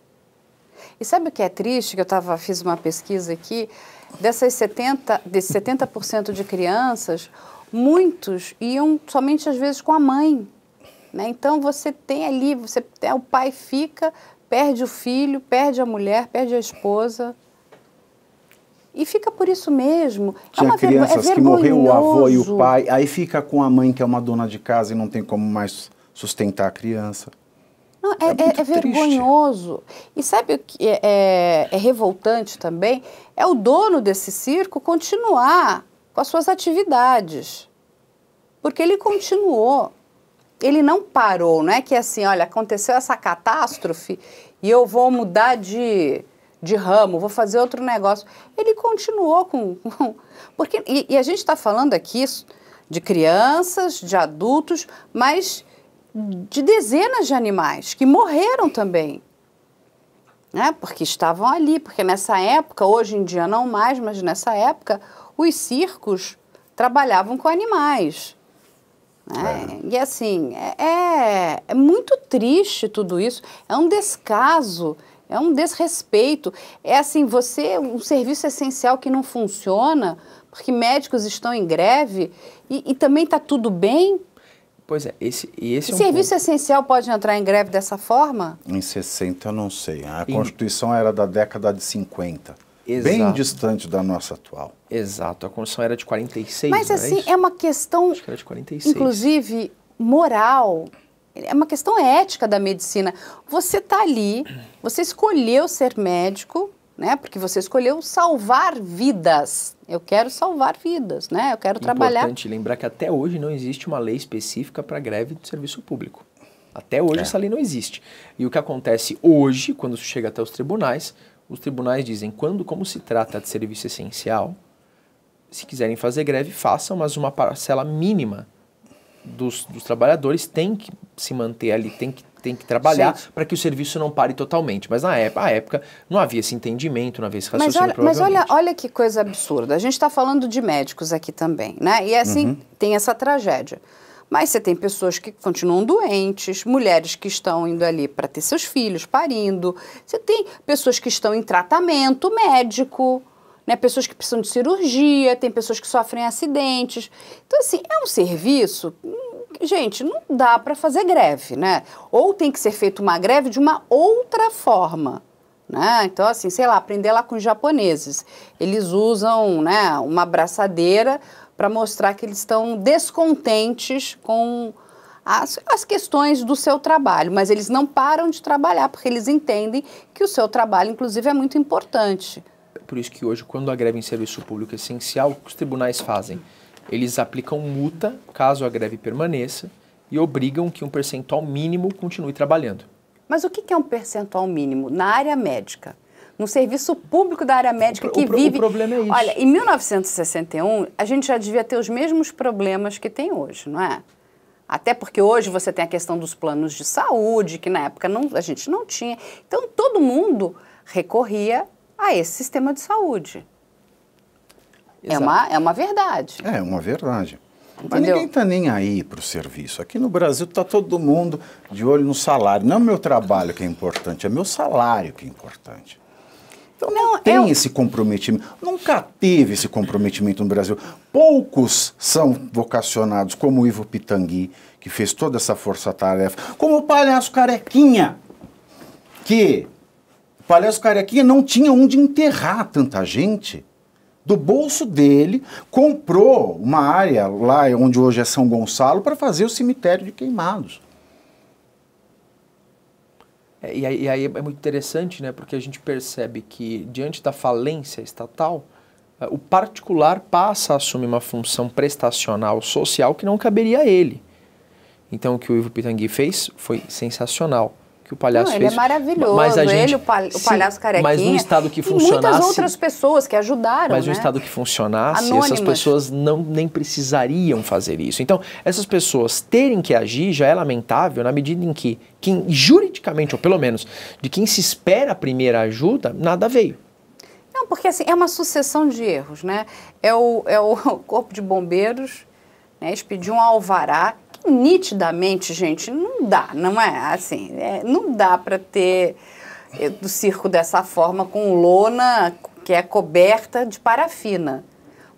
E sabe o que é triste? Que eu tava, fiz uma pesquisa aqui, dessas 70%, desse 70 de crianças, muitos iam somente às vezes com a mãe né? Então você tem ali, você, é, o pai fica, perde o filho, perde a mulher, perde a esposa. E fica por isso mesmo. É Tinha é crianças é que morreu o avô e o pai, aí fica com a mãe que é uma dona de casa e não tem como mais sustentar a criança. Não, é, é, é, é vergonhoso. E sabe o que é, é, revoltante também? É o dono desse circo continuar com as suas atividades. Porque ele continuou ele não parou, não é que assim, olha, aconteceu essa catástrofe e eu vou mudar de, de ramo, vou fazer outro negócio. Ele continuou com. com porque, e, e a gente está falando aqui de crianças, de adultos, mas de dezenas de animais que morreram também. Né? Porque estavam ali, porque nessa época, hoje em dia não mais, mas nessa época, os circos trabalhavam com animais. É. é. E assim, é, é, é, muito triste tudo isso, é um descaso, é um desrespeito. É assim, você, um serviço essencial que não funciona, porque médicos estão em greve e, e também está tudo bem. Pois é, esse, e esse é um serviço ponto. essencial pode entrar em greve dessa forma? Em 60 eu não sei. A Constituição era da década de 50. Exato. bem distante da nossa atual. Exato, a construção era de 46, Mas é assim, é uma questão, Acho que era de 46. inclusive, moral, é uma questão ética da medicina. Você está ali, você escolheu ser médico, né? Porque você escolheu salvar vidas. Eu quero salvar vidas, né? Eu quero trabalhar. É importante lembrar que até hoje não existe uma lei específica para greve do serviço público. Até hoje é. essa lei não existe. E o que acontece hoje, quando chega até os tribunais, os tribunais dizem, quando, como se trata de serviço essencial, se quiserem fazer greve, façam, mas uma parcela mínima dos, dos trabalhadores tem que se manter ali, tem que, tem que trabalhar para que o serviço não pare totalmente. Mas na época, época não havia esse entendimento, não havia esse raciocínio. Mas olha, mas olha, olha que coisa absurda. A gente está falando de médicos aqui também, né? E é assim, uhum. tem essa tragédia. Mas você tem pessoas que continuam doentes, mulheres que estão indo ali para ter seus filhos, parindo. Você tem pessoas que estão em tratamento médico, né? pessoas que precisam de cirurgia, tem pessoas que sofrem acidentes. Então, assim, é um serviço hum, gente, não dá para fazer greve, né? Ou tem que ser feita uma greve de uma outra forma. Né? Então, assim, sei lá, aprender lá com os japoneses. Eles usam né, uma abraçadeira para mostrar que eles estão descontentes com as, as, questões do seu trabalho, mas eles não param de trabalhar, porque eles entendem que o seu trabalho, inclusive, é muito importante. Por isso que hoje, quando a greve em serviço público é essencial, o que os tribunais fazem? Eles aplicam multa, caso a greve permaneça, e obrigam que um percentual mínimo continue trabalhando. Mas o que é um percentual mínimo na área médica? no serviço público da área médica que o vive. O problema é isso. Olha, em 1961, a gente já devia ter os mesmos problemas que tem hoje, não é? Até porque hoje você tem a questão dos planos de saúde, que na época não, a gente não tinha. Então, todo mundo recorria a esse sistema de saúde. É uma, é uma verdade. É uma verdade. Entendeu? Mas ninguém está nem aí para o serviço. Aqui no Brasil está todo mundo de olho no salário. Não é o meu trabalho que é importante, é meu salário que é importante. Então não, não tem eu... esse comprometimento, nunca teve esse comprometimento no Brasil. Poucos são vocacionados, como o Ivo Pitangui, que fez toda essa força-tarefa, como o Palhaço Carequinha, que o Palhaço Carequinha não tinha onde enterrar tanta gente. Do bolso dele, comprou uma área lá onde hoje é São Gonçalo para fazer o cemitério de queimados. É, e aí, e aí, é muito interessante, né? Porque a gente percebe que, diante da falência estatal, é, o particular passa a assumir uma função prestacional social que não caberia a ele. Então, o que o Ivo Pitangui fez foi sensacional que o palhaço não, fez. Ele é maravilhoso, mas a gente, ele, o, palhaço carequinha. Mas num estado que funcionasse. E muitas outras pessoas que ajudaram. Mas num né? estado que funcionasse, Anônimas. essas pessoas não, nem precisariam fazer isso. Então, essas pessoas terem que agir já é lamentável na medida em que, quem, juridicamente, ou pelo menos, de quem se espera a primeira ajuda, nada veio. Não, porque assim, é uma sucessão de erros, né? É o, é o Corpo de Bombeiros, né? Eles pediam um alvará, nitidamente, gente, não dá, não é assim, é, não dá para ter é, do circo dessa forma com lona que é coberta de parafina.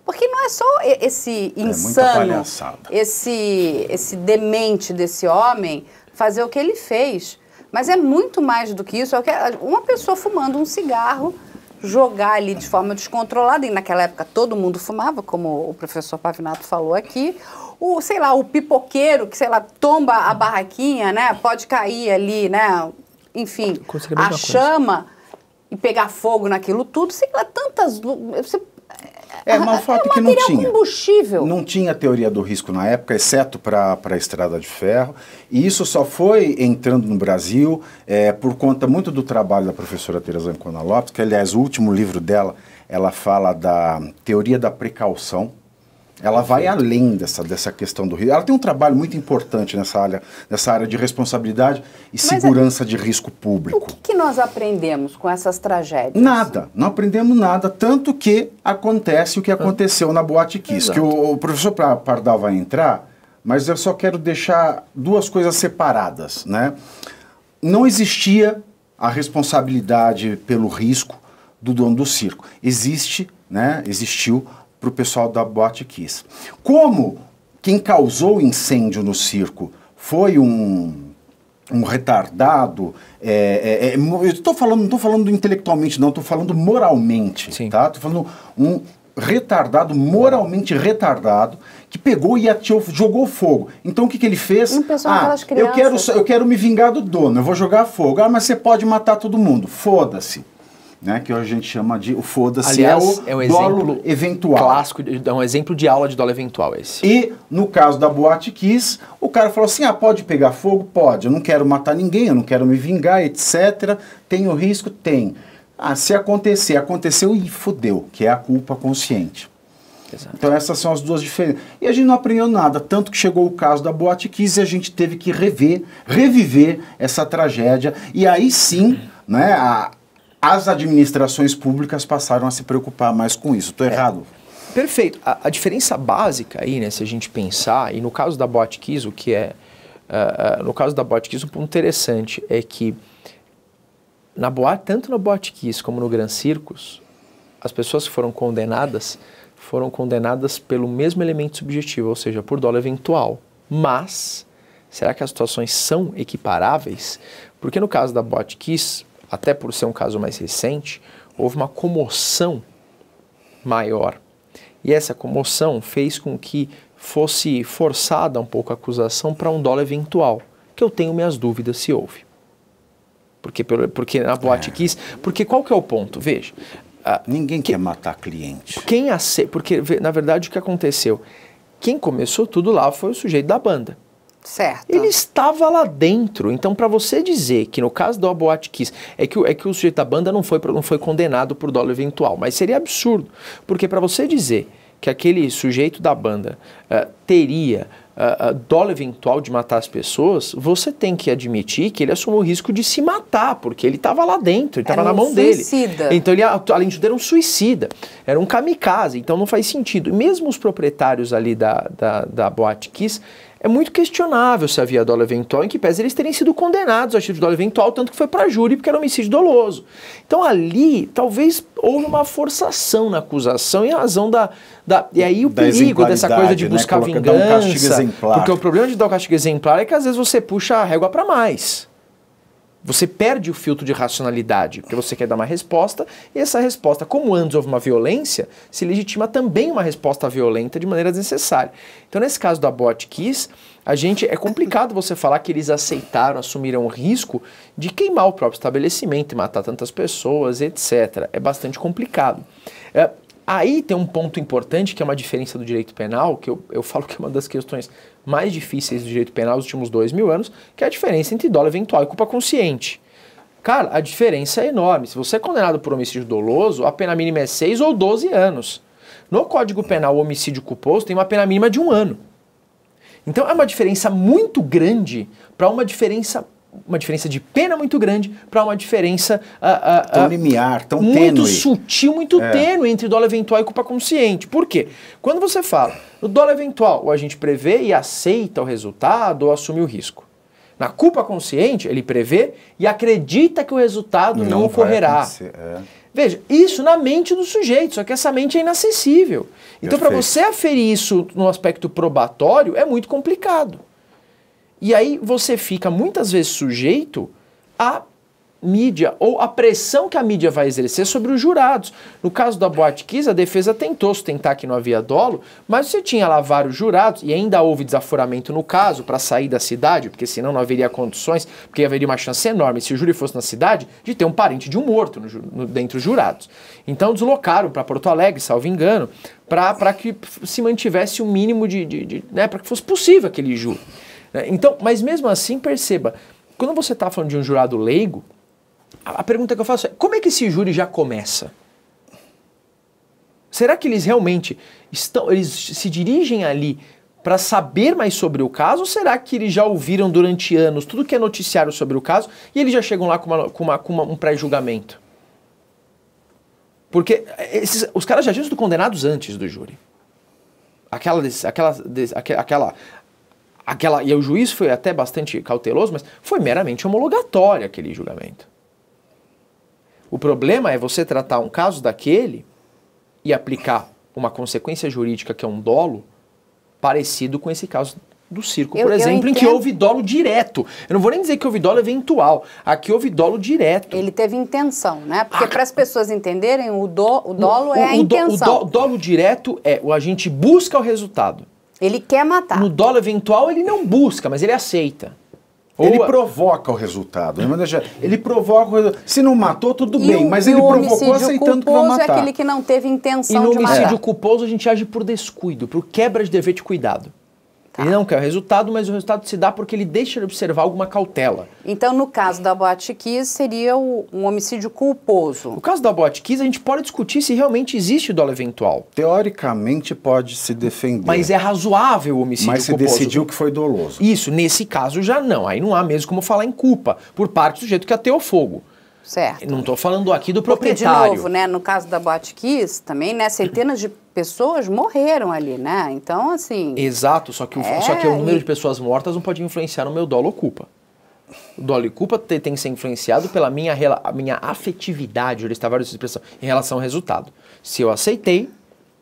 Porque não é só esse é insano, é esse esse demente desse homem fazer o que ele fez, mas é muito mais do que isso, é uma pessoa fumando um cigarro jogar ali de forma descontrolada, e naquela época todo mundo fumava, como o professor Pavinato falou aqui, o, sei lá, o pipoqueiro que, sei lá, tomba a barraquinha, né? Pode cair ali, né? Enfim, a, a chama e pegar fogo naquilo tudo, sei lá, tantas. Você, é, mas o fato é que não tinha. combustível. Não tinha teoria do risco na época, exceto para a estrada de ferro. E isso só foi entrando no Brasil é, por conta muito do trabalho da professora Teresa Ancona Lopes, que, aliás, o último livro dela, ela fala da teoria da precaução, ela vai além dessa, dessa questão do risco. Ela tem um trabalho muito importante nessa área, nessa área de responsabilidade e Mas é- segurança a... de risco público. O que, que, nós aprendemos com essas tragédias? Nada, não aprendemos nada, tanto que acontece o que aconteceu na Boate Kiss. Exato. Que o, o professor Pardal vai entrar, mas eu só quero deixar duas coisas separadas, né? Não existia a responsabilidade pelo risco do dono do circo. Existe, né? Existiu para o pessoal da Boate Kiss. Como quem causou o incêndio no circo foi um, um retardado, é, é, é, eu estou falando, não estou falando intelectualmente não, estou falando moralmente, Sim. tá? Estou falando um retardado, moralmente retardado, que pegou e atirou, jogou fogo. Então o que, que ele fez? Um ah, eu quero, eu quero me vingar do dono, eu vou jogar fogo. Ah, mas você pode matar todo mundo. Foda-se né, que hoje a gente chama de o foda-se, é o, é um exemplo eventual. Clássico, é um exemplo de aula de dólar eventual esse. E no caso da Boate Kiss, o cara falou assim: ah, pode pegar fogo? Pode, eu não quero matar ninguém, eu não quero me vingar, etc. Tem o risco? Tem. Ah, se acontecer, aconteceu e fodeu, que é a culpa consciente. Exato. Então essas são as duas diferenças. E a gente não aprendeu nada, tanto que chegou o caso da Boate Kiss e a gente teve que rever, reviver essa tragédia. E aí sim, né, a, as administrações públicas passaram a se preocupar mais com isso. Estou é. errado? É, perfeito. A, a, diferença básica aí, né, se a gente pensar, e no caso da Botkiss, o que é. Uh, uh, no caso da Botkiss, o ponto interessante é que na Boa, tanto na Botkiss como no Gran Circus, as pessoas que foram condenadas foram condenadas pelo mesmo elemento subjetivo, ou seja, por dólar eventual. Mas será que as situações são equiparáveis? Porque no caso da Botkiss, até por ser um caso mais recente, houve uma comoção maior. E essa comoção fez com que fosse forçada um pouco a acusação para um dólar eventual, que eu tenho minhas dúvidas se houve. Porque, porque na boate é. quis. Porque qual que é o ponto? Veja. Ninguém quer matar cliente. Quem ace... Porque, na verdade, o que aconteceu? Quem começou tudo lá foi o sujeito da banda. Certo. Ele estava lá dentro. Então, para você dizer que no caso da Boate Kiss, é que, é que o sujeito da banda não foi, não foi condenado por dólar eventual, mas seria absurdo. Porque para você dizer que aquele sujeito da banda uh, teria uh, eh, eh, dólar eventual de matar as pessoas, você tem que admitir que ele assumiu o risco de se matar, porque ele estava lá dentro, ele estava na um mão suicida. dele. Então ele, além de tudo, era um suicida, era um kamikaze, então não faz sentido. E mesmo os proprietários ali da, da, da Boate Kiss é muito questionável se havia dolo eventual, em que pese eles terem sido condenados a título de dolo eventual, tanto que foi para júri, porque era homicídio doloso. Então ali, talvez houve uma forçação na acusação em razão da. da e aí o da perigo dessa coisa de né? buscar né? vingança. Um porque o problema de dar o um castigo exemplar é que às vezes você puxa a régua para mais. Você perde o filtro de racionalidade, porque você quer dar uma resposta, e essa resposta, como antes houve uma violência, se legitima também uma resposta violenta de maneira desnecessária. Então, nesse caso do Abbott Kiss, a gente é complicado você falar que eles aceitaram, assumiram o risco de queimar o próprio estabelecimento e matar tantas pessoas, etc. É bastante complicado. É, Aí tem um ponto importante que é uma diferença do direito penal, que eu, eu falo que é uma das questões mais difíceis do direito penal nos últimos dois mil anos, que é a diferença entre dolo eventual e culpa consciente. Cara, a diferença é enorme. Se você é condenado por homicídio doloso, a pena mínima é 6 ou 12 anos. No Código Penal, o homicídio culposo tem uma pena mínima de um ano. Então é uma diferença muito grande para uma diferença uma diferença de pena muito grande para uma diferença ah, ah, ah, tão limiar, tão muito tênue. sutil, muito é. tênue entre dólar eventual e culpa consciente. Por quê? Quando você fala no dólar eventual, o agente prevê e aceita o resultado ou assume o risco. Na culpa consciente, ele prevê e acredita que o resultado não, não ocorrerá. É. Veja, isso na mente do sujeito, só que essa mente é inacessível. Então, para você aferir isso no aspecto probatório, é muito complicado. E aí você fica muitas vezes sujeito à mídia ou à pressão que a mídia vai exercer sobre os jurados. No caso da Boate Kiss, a defesa tentou sustentar que não havia dolo, mas você tinha lá vários jurados e ainda houve desaforamento no caso para sair da cidade, porque senão não haveria condições, porque haveria uma chance enorme, se o júri fosse na cidade, de ter um parente de um morto no, no, dentro dos jurados. Então deslocaram para Porto Alegre, salvo engano, para que se mantivesse o um mínimo de, de, de né, para que fosse possível aquele júri. Né? Então, mas mesmo assim, perceba, quando você está falando de um jurado leigo, a pergunta que eu faço é: como é que esse júri já começa? Será que eles realmente estão, eles se dirigem ali para saber mais sobre o caso? Ou será que eles já ouviram durante anos tudo que é noticiário sobre o caso e eles já chegam lá com, uma, com, uma, com uma, um pré-julgamento? Porque é, esses, os caras já tinham sido condenados antes do júri. Aquela, aquela, aquela, aquela e o juiz foi até bastante cauteloso, mas foi meramente homologatório aquele julgamento. O problema é você tratar um caso daquele e aplicar uma consequência jurídica que é um dolo parecido com esse caso do circo, eu, por exemplo, em que houve dolo direto. Eu não vou nem dizer que houve dolo eventual, aqui houve dolo direto. Ele teve intenção, né? Porque ah, para as pessoas entenderem, o, do, o dolo o, é a o intenção. Do, o do, dolo direto é o a gente busca o resultado. Ele quer matar. No dólar eventual, ele não busca, mas ele aceita. Ou ele a... provoca o resultado. Né? Ele provoca o resultado. Se não matou, tudo e bem, o, mas ele provocou aceitando que vai é matar. é aquele que não teve intenção de matar. E no homicídio culposo, a gente age por descuido, por quebra de dever de cuidado. Tá. Ele não quer o resultado, mas o resultado se dá porque ele deixa de observar alguma cautela. Então, no caso da Boate Kiss, seria o, um homicídio culposo. No caso da Boate Kiss, a gente pode discutir se realmente existe dolo eventual. Teoricamente, pode se defender. Mas é razoável o homicídio culposo. Mas se decidiu que foi doloso. Isso, nesse caso já não. Aí não há mesmo como falar em culpa por parte do sujeito que ateu o fogo. Certo. Não estou falando aqui do proprietário. Porque, de novo, né, no caso da Botkiss também, né, centenas de pessoas morreram ali, né? Então, assim... Exato, só que, o, só que o é, número de pessoas mortas não pode influenciar o meu dólar ou culpa. O dólar e culpa tem que ser influenciado pela minha, minha afetividade, eu estava várias expressão, em relação ao resultado. Se eu aceitei,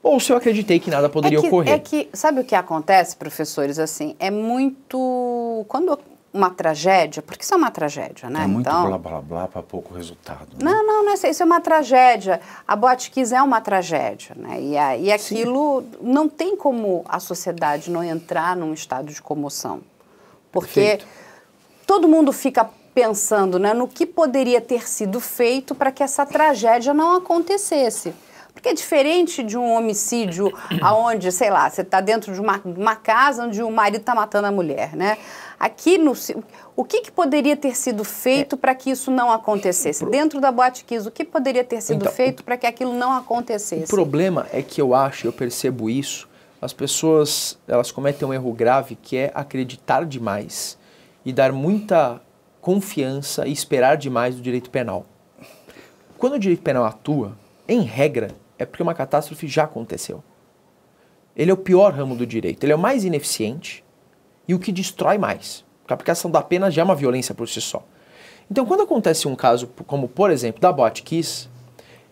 ou se eu acreditei que nada é poderia é que, ocorrer. É que, sabe o que acontece, professores, assim, é muito... Quando uma tragédia, porque isso é uma tragédia, né? É muito então, blá blá blá para pouco resultado. Né? Não, não, não, isso é, é uma tragédia. A Botkiss é uma tragédia, né? E, a, e aquilo Sim. não tem como a sociedade não entrar num estado de comoção. Porque Perfeito. todo mundo fica pensando né, no que poderia ter sido feito para que essa tragédia não acontecesse. Porque é diferente de um homicídio aonde, sei lá, você está dentro de uma, uma casa onde o marido está matando a mulher, né? Aqui, no, o que, que poderia ter sido feito é. para que isso não acontecesse? Pro... Dentro da Boate Kiss, o que poderia ter sido então, feito o... para que aquilo não acontecesse? O problema é que eu acho, eu percebo isso, as pessoas elas cometem um erro grave que é acreditar demais e dar muita confiança e esperar demais do direito penal. Quando o direito penal atua, em regra, é porque uma catástrofe já aconteceu. Ele é o pior ramo do direito, ele é o mais ineficiente, e o que destrói mais. Porque a aplicação da pena já é uma violência por si só. Então, quando acontece um caso como, por exemplo, da Botkiss,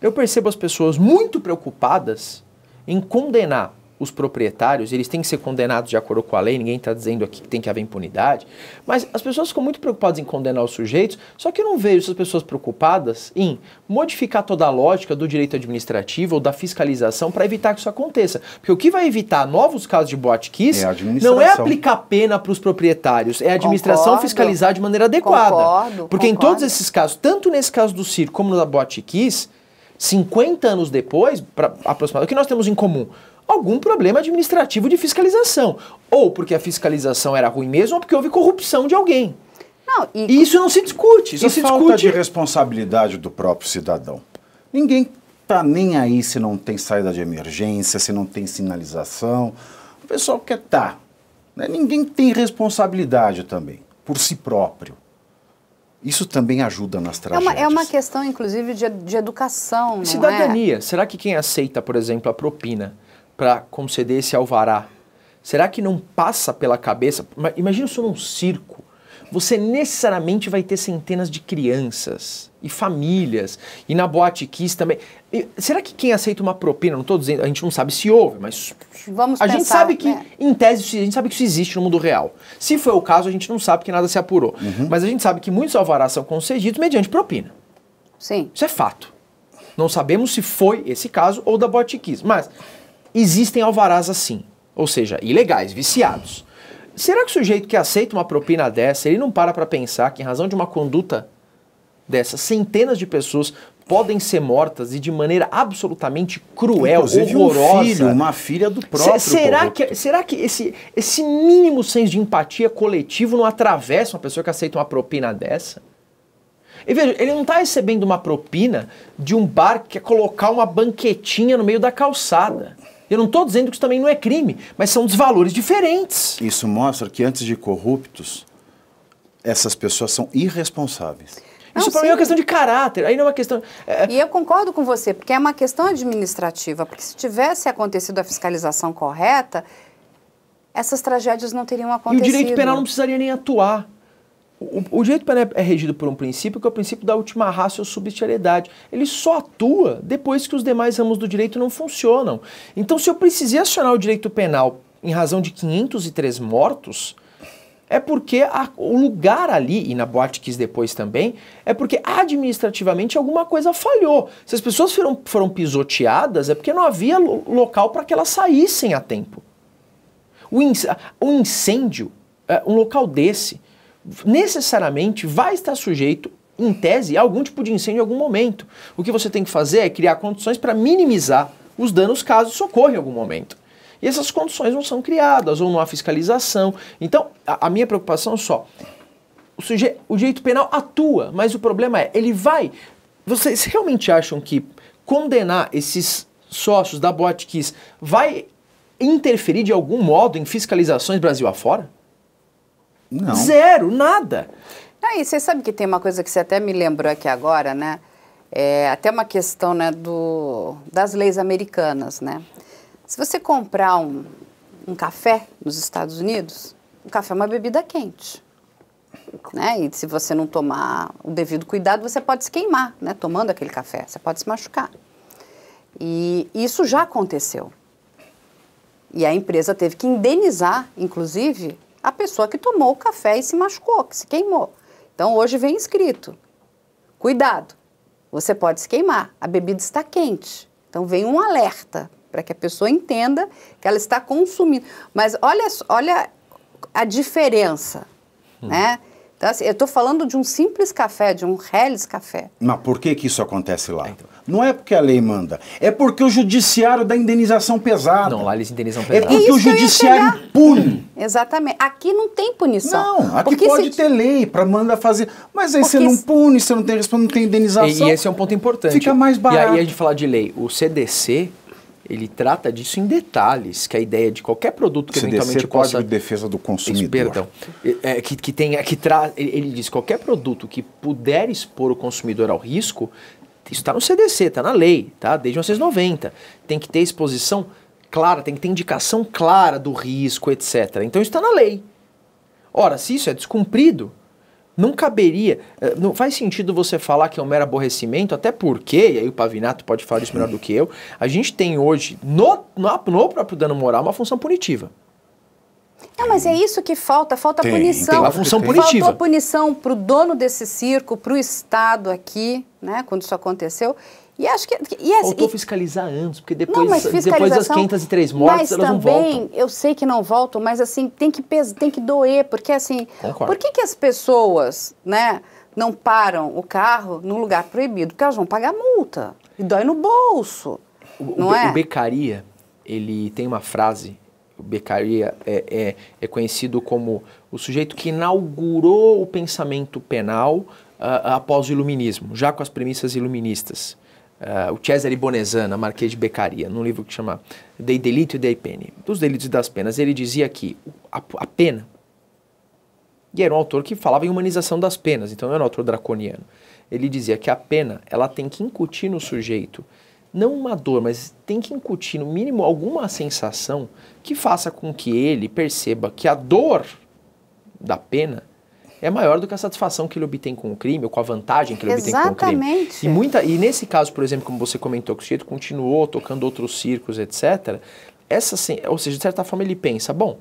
eu percebo as pessoas muito preocupadas em condenar os proprietários, eles têm que ser condenados de acordo com a lei, ninguém está dizendo aqui que tem que haver impunidade, mas as pessoas ficam muito preocupadas em condenar os sujeitos, só que eu não vejo essas pessoas preocupadas em modificar toda a lógica do direito administrativo ou da fiscalização para evitar que isso aconteça. Porque o que vai evitar novos casos de boatkiss é não é aplicar pena para os proprietários, é a administração concordo, fiscalizar de maneira adequada. Concordo, Porque concordo. em todos esses casos, tanto nesse caso do circo como da boatkiss, 50 anos depois, pra, aproximadamente, o que nós temos em comum? algum problema administrativo de fiscalização. Ou porque a fiscalização era ruim mesmo, ou porque houve corrupção de alguém. Não, e... Isso não se discute. Isso e se falta discute... de responsabilidade do próprio cidadão. Ninguém está nem aí se não tem saída de emergência, se não tem sinalização. O pessoal quer tá. Né? Ninguém tem responsabilidade também, por si próprio. Isso também ajuda nas tragédias. É uma, é uma questão, inclusive, de, de educação. É? Cidadania. É? Será que quem aceita, por exemplo, a propina para conceder esse alvará? Será que não passa pela cabeça? Imagina isso num circo. Você necessariamente vai ter centenas de crianças e famílias, e na boate Kiss também. E será que quem aceita uma propina, não estou dizendo, a gente não sabe se houve, mas Vamos a pensar, gente sabe que, né? em tese, a gente sabe que isso existe no mundo real. Se foi o caso, a gente não sabe que nada se apurou. Uhum. Mas a gente sabe que muitos alvarás são concedidos mediante propina. Sim. Isso é fato. Não sabemos se foi esse caso ou da boate Kiss, mas Existem alvarás assim, ou seja, ilegais, viciados. Será que o sujeito que aceita uma propina dessa, ele não para para pensar que em razão de uma conduta dessa, centenas de pessoas podem ser mortas e de maneira absolutamente cruel, Inclusive horrorosa. Um filho, uma filha do próprio. será que será que esse esse mínimo senso de empatia coletivo não atravessa uma pessoa que aceita uma propina dessa? E veja, ele não está recebendo uma propina de um bar que quer colocar uma banquetinha no meio da calçada. Eu não estou dizendo que isso também não é crime, mas são valores diferentes. Isso mostra que antes de corruptos, essas pessoas são irresponsáveis. Não, Isso para mim é uma questão de caráter, aí não é uma questão. É, é... E eu concordo com você, porque é uma questão administrativa, porque se tivesse acontecido a fiscalização correta, essas tragédias não teriam acontecido. E o direito penal não precisaria nem atuar. O, o direito penal é regido por um princípio que é o princípio da última raça ou subsidiariedade. Ele só atua depois que os demais ramos do direito não funcionam. Então, se eu precisei acionar o direito penal em razão de 503 mortos, é porque a, o lugar ali, e na boate quis depois também, é porque administrativamente alguma coisa falhou. Se as pessoas foram, foram pisoteadas, é porque não havia lo, local para que elas saíssem a tempo. O, incêndio, é, um local desse, necessariamente vai estar sujeito em tese, algum tipo de incêndio em algum momento. O que você tem que fazer é criar condições para minimizar os danos caso isso ocorra em algum momento. E essas condições não são criadas, ou não há fiscalização. Então, a, a minha preocupação é só, o, suje, o direito penal atua, mas o problema é, ele vai... Vocês realmente acham que condenar esses sócios da Botkiss vai interferir de algum modo em fiscalizações Brasil afora? Não. Zero, nada. aí você sabe que tem uma coisa que você até me lembrou aqui agora, né? É, até uma questão né, do, das leis americanas, né? Se você comprar um, um café nos Estados Unidos, o café é uma bebida quente. Né? E se você não tomar o devido cuidado, você pode se queimar, né? Tomando aquele café, você pode se machucar. E isso já aconteceu. E a empresa teve que indenizar, inclusive, a pessoa que tomou o café e se machucou, que se queimou. Então hoje vem escrito: cuidado, você pode se queimar, a bebida está quente. Então vem um alerta para que a pessoa entenda que ela está consumindo. Mas olha, olha a diferença, hum. né? Então, assim, eu estou falando de um simples café, de um Helles café. Mas por que, que isso acontece lá? Então. Não é porque a lei manda, é porque o judiciário dá indenização pesada. Não, lá eles indenizam pesada. É porque é o judiciário pune. Exatamente. Aqui não tem punição. Não, aqui porque pode se... ter lei para mandar fazer, mas aí porque você não pune, você não tem, não tem indenização. E, e, esse é um ponto importante. Fica mais barato. E aí a gente falar de lei, o CDC ele trata disso em detalhes, que a ideia de qualquer produto que CDC, eventualmente possa... Código de Defesa do Consumidor. Perdão. É, é, que, que que tra... Ele diz qualquer produto que puder expor o consumidor ao risco, isso está no CDC, está na lei, tá? desde 1990. Tem que ter exposição clara, tem que ter indicação clara do risco, etc. Então isso está na lei. Ora, se isso é descumprido, não caberia, eh, não faz sentido você falar que é um mero aborrecimento, até porque, e aí o Pavinato pode falar isso melhor do que eu, a gente tem hoje, no, no, no próprio dano moral, uma função punitiva. Não, mas é isso que falta, falta tem, punição. Tem uma função tem. punitiva. Faltou punição para o dono desse circo, para o Estado aqui, né, quando isso aconteceu, e acho que. E as, assim, Faltou e, fiscalizar antes, porque depois, não, depois das 503 mortes mas elas também, não voltam. Eu sei que não voltam, mas assim, tem que, tem que doer, porque assim. Concordo. Por que, que as pessoas, né? Não param o carro num lugar proibido, porque elas vão pagar multa. E dói no bolso. O, não o, é? o Becaria, ele tem uma frase o é, é, é, conhecido como o sujeito que inaugurou o pensamento penal uh, após o iluminismo, já com as premissas iluministas uh, o Cesare Bonezana, Marquês de Beccaria, num livro que chama Dei Delito e Dei Pene, dos delitos e das penas, ele dizia que a, a pena, e era um autor que falava em humanização das penas, então não era um autor draconiano, ele dizia que a pena ela tem que incutir no sujeito não uma dor, mas tem que incutir no mínimo alguma sensação que faça com que ele perceba que a dor da pena é maior do que a satisfação que ele obtém com o crime ou com a vantagem que ele Exatamente. obtém com o crime. E, muita, e nesse caso, por exemplo, como você comentou, que o sujeito continuou tocando outros circos, etc., essa, assim, ou seja, de certa forma ele pensa, bom,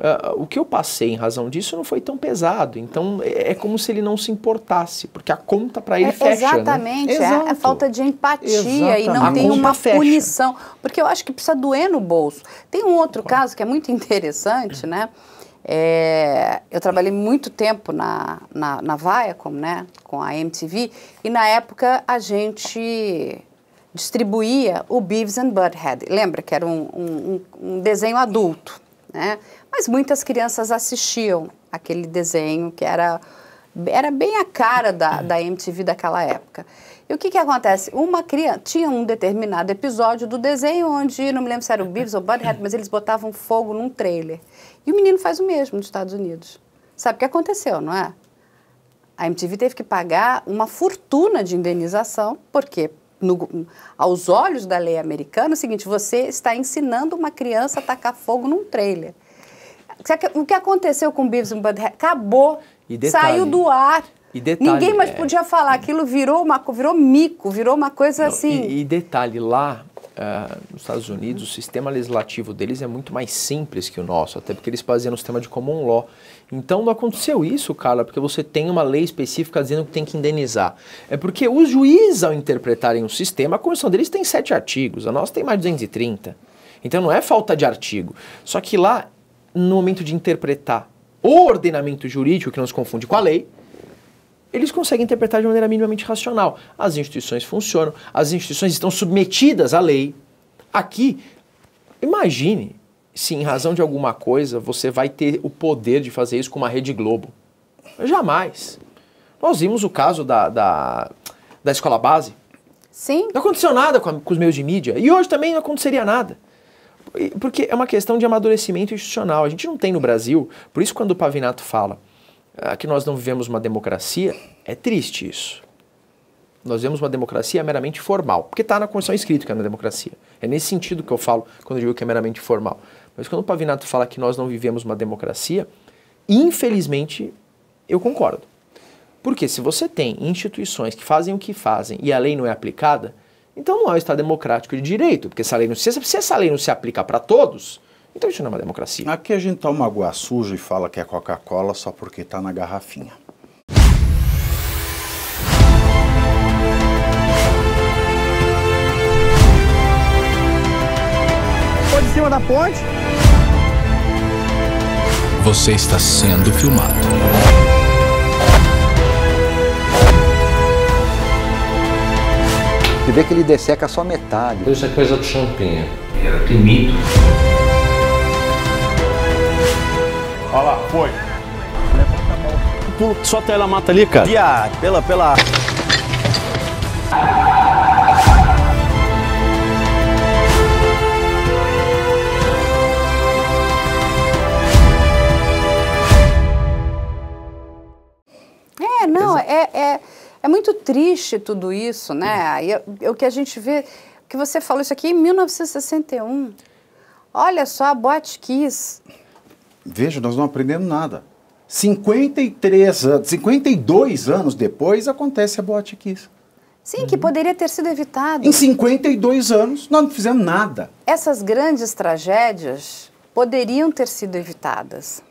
Uh, o que eu passei em razão disso não foi tão pesado. Então é, é como se ele não se importasse, porque a conta para ele é, fecha. Né? Exatamente, né? é a falta de empatia exatamente. e não a tem uma fecha. punição. Porque eu acho que precisa doer no bolso. Tem um outro claro. caso que é muito interessante, né? É, eu trabalhei muito tempo na, na, na Viacom, né, com a MTV, e na época a gente distribuía o Beavis and Butthead. Lembra que era um, um, um desenho adulto, né? Mas muitas crianças assistiam aquele desenho que era, era bem a cara da, da MTV daquela época. E o que, que acontece? Uma criança tinha um determinado episódio do desenho onde, não me lembro se era o Beavis ou Butthead, mas eles botavam fogo num trailer. E o menino faz o mesmo nos Estados Unidos. Sabe o que aconteceu, não é? A MTV teve que pagar uma fortuna de indenização, porque no, aos olhos da lei americana, é o seguinte, você está ensinando uma criança a tacar fogo num trailer. O que aconteceu com Beavis and Butthead? Acabou. Detalhe, saiu do ar. Detalhe, Ninguém mais é, podia falar. Aquilo virou, uma, virou mico, virou uma coisa não, assim... E, e detalhe, lá uh, nos Estados Unidos, o sistema legislativo deles é muito mais simples que o nosso, até porque eles baseiam no sistema de common law. Então não aconteceu isso, Carla, porque você tem uma lei específica dizendo que tem que indenizar. É porque os juízes, ao interpretarem o sistema, a comissão deles tem sete artigos, a nossa tem mais de 230. Então não é falta de artigo. Só que lá, no momento de interpretar o ordenamento jurídico, que não se confunde com a lei, eles conseguem interpretar de maneira minimamente racional. As instituições funcionam, as instituições estão submetidas à lei. Aqui, imagine se em razão de alguma coisa você vai ter o poder de fazer isso com uma Rede Globo. Jamais. Nós vimos o caso da, da, da escola base. Sim. Não aconteceu nada com, a, com os meios de mídia. E hoje também não aconteceria nada porque é uma questão de amadurecimento institucional. A gente não tem no Brasil, por isso quando o Pavinato fala que nós não vivemos uma democracia, é triste isso. Nós vemos uma democracia meramente formal, porque está na Constituição escrito que é uma democracia. É nesse sentido que eu falo quando eu digo que é meramente formal. Mas quando o Pavinato fala que nós não vivemos uma democracia, infelizmente eu concordo. Porque se você tem instituições que fazem o que fazem e a lei não é aplicada, então não há é um Estado democrático de direito, porque lei não, se essa lei não se aplica para todos, então isso não é uma democracia. Aqui a gente toma água suja e fala que é Coca-Cola só porque está na garrafinha. Pode cima da ponte. Você está sendo filmado. Você vê que ele desseca só metade. Isso é coisa do champinha. Era temido. Olha lá, foi. Levanta a só até ela mata ali, cara. Dia, pela, pela. É, não, é, é, é muito triste tudo isso, né? E, o que a gente vê, que você falou isso aqui em 1961. Olha só a Boate Kiss. Veja, nós não aprendemos nada. 53 anos, 52 anos depois acontece a boate Kiss. Sim, que poderia ter sido evitado. Em 52 anos, nós não fizemos nada. Essas grandes tragédias poderiam ter sido evitadas.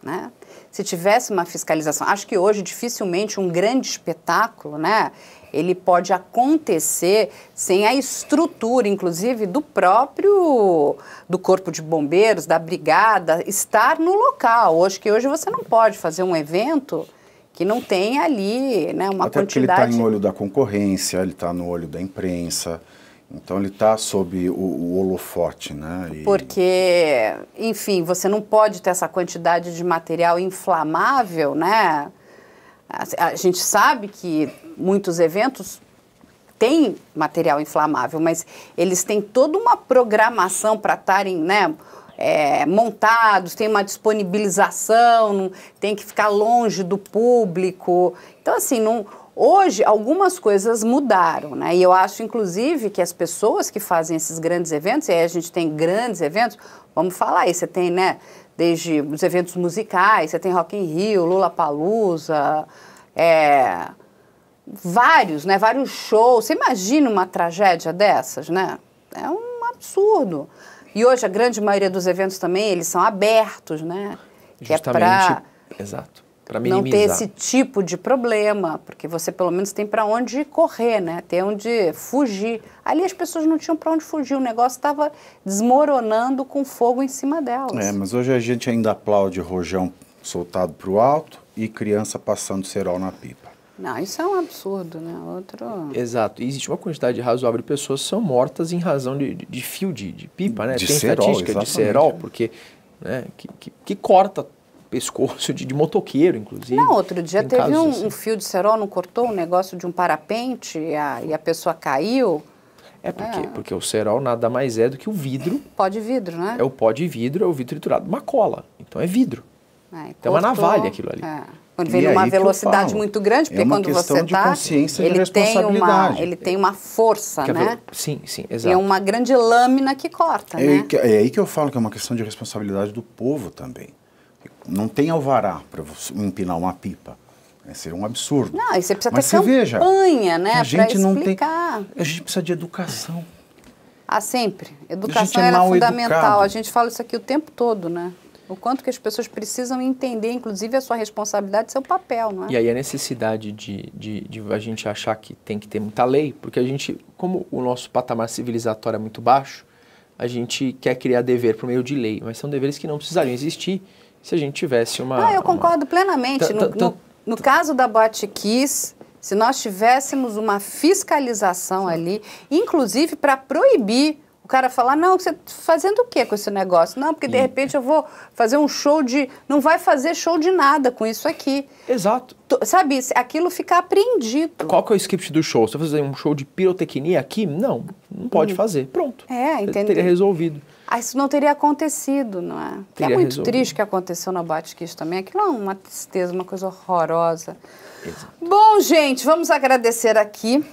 Né? Se tivesse uma fiscalização, acho que hoje dificilmente um grande espetáculo, né? ele pode acontecer sem a estrutura, inclusive, do próprio do corpo de bombeiros, da brigada, estar no local. Hoje que hoje você não pode fazer um evento que não tem ali né, uma Até tá quantidade... ele está no olho da concorrência, ele está no olho da imprensa, então ele está sob o, o, holofote, né? E... Porque, enfim, você não pode ter essa quantidade de material inflamável, né? A, a gente sabe que muitos eventos têm material inflamável, mas eles têm toda uma programação para estarem, né? É, montados, tem uma disponibilização, não, tem que ficar longe do público. Então, assim, não, hoje algumas coisas mudaram, né? E eu acho, inclusive, que as pessoas que fazem esses grandes eventos, e aí a gente tem grandes eventos, vamos falar aí, você tem, né, desde os eventos musicais, você tem Rock in Rio, Lula Palusa, é, vários, né? Vários shows. Você imagina uma tragédia dessas, né? É um absurdo. E hoje a grande maioria dos eventos também, eles são abertos, né? Justamente, que é exato. Para minimizar. Não ter esse tipo de problema, porque você pelo menos tem para onde correr, né? Tem onde fugir. Ali as pessoas não tinham para onde fugir, o negócio estava desmoronando com fogo em cima delas. É, mas hoje a gente ainda aplaude rojão soltado para o alto e criança passando cerol na pipa. Não, isso é um absurdo, né? Outro... Exato. E existe uma quantidade razoável de pessoas que são mortas em razão de, de, fio de, de, pipa, né? De Tem cerol, estatística exatamente. de cerol, porque né, que, que, que corta pescoço de, de, motoqueiro, inclusive. Não, outro dia Tem teve um, assim. um, fio de cerol, não cortou um negócio de um parapente e a, e a pessoa caiu. É porque, é. porque o cerol nada mais é do que o vidro. Pó de vidro, né? É o pó de vidro, é o vidro triturado. Uma cola, então é vidro. É, então cortou, é uma navalha aquilo ali. É. Quando vem numa velocidade muito grande, porque é quando você está, tá, ele tem uma, ele tem uma força, que né? sim, sim, exato. E é uma grande lâmina que corta, é, né? é aí que eu falo que é uma questão de responsabilidade do povo também. Não tem alvará para empinar uma pipa. É ser um absurdo. Não, e você precisa Mas ter campanha, veja, né? A gente não tem. A gente precisa de educação. Ah, sempre. Educação é fundamental. Educado. A gente fala isso aqui o tempo todo, né? O quanto que as pessoas precisam entender, inclusive, a sua responsabilidade, seu papel, não é? E aí a necessidade de, de, de a gente achar que tem que ter muita lei, porque a gente, como o nosso patamar civilizatório é muito baixo, a gente quer criar dever por meio de lei, mas são deveres que não precisariam existir se a gente tivesse uma... Ah, eu concordo uma... plenamente. No, no, no, caso da Botkiss, se nós tivéssemos uma fiscalização ali, inclusive para proibir cara falar, não, você tá fazendo o que com esse negócio? Não, porque de repente eu vou fazer um show de. Não vai fazer show de nada com isso aqui. Exato. T sabe, aquilo fica apreendido. Qual que é o script do show? Você vai fazer um show de pirotecnia aqui? Não, não pode hum. fazer. Pronto. É, entendeu? Teria resolvido. Ah, isso não teria acontecido, não é? é muito resolvido. triste que aconteceu na Batkiss também. Aquilo é uma tristeza, uma coisa horrorosa. Exato. Bom, gente, vamos agradecer aqui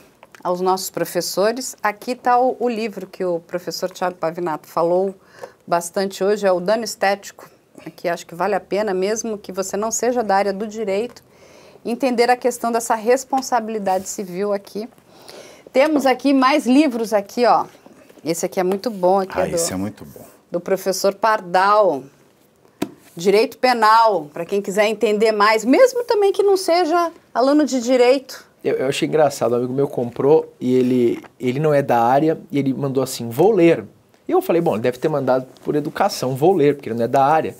aos nossos professores. Aqui está o, o, livro que o professor Tiago Pavinato falou bastante hoje, é o dano estético, que acho que vale a pena, mesmo que você não seja da área do direito, entender a questão dessa responsabilidade civil aqui. Temos aqui mais livros aqui, ó. Esse aqui é muito bom. Aqui ah, é do, esse é muito bom. Do professor Pardal. Direito Penal, para quem quiser entender mais, mesmo também que não seja aluno de direito, eu, eu achei engraçado, um amigo meu comprou e ele, ele não é da área e ele mandou assim, vou ler. E eu falei, bom, ele deve ter mandado por educação, vou ler, porque ele não é da área.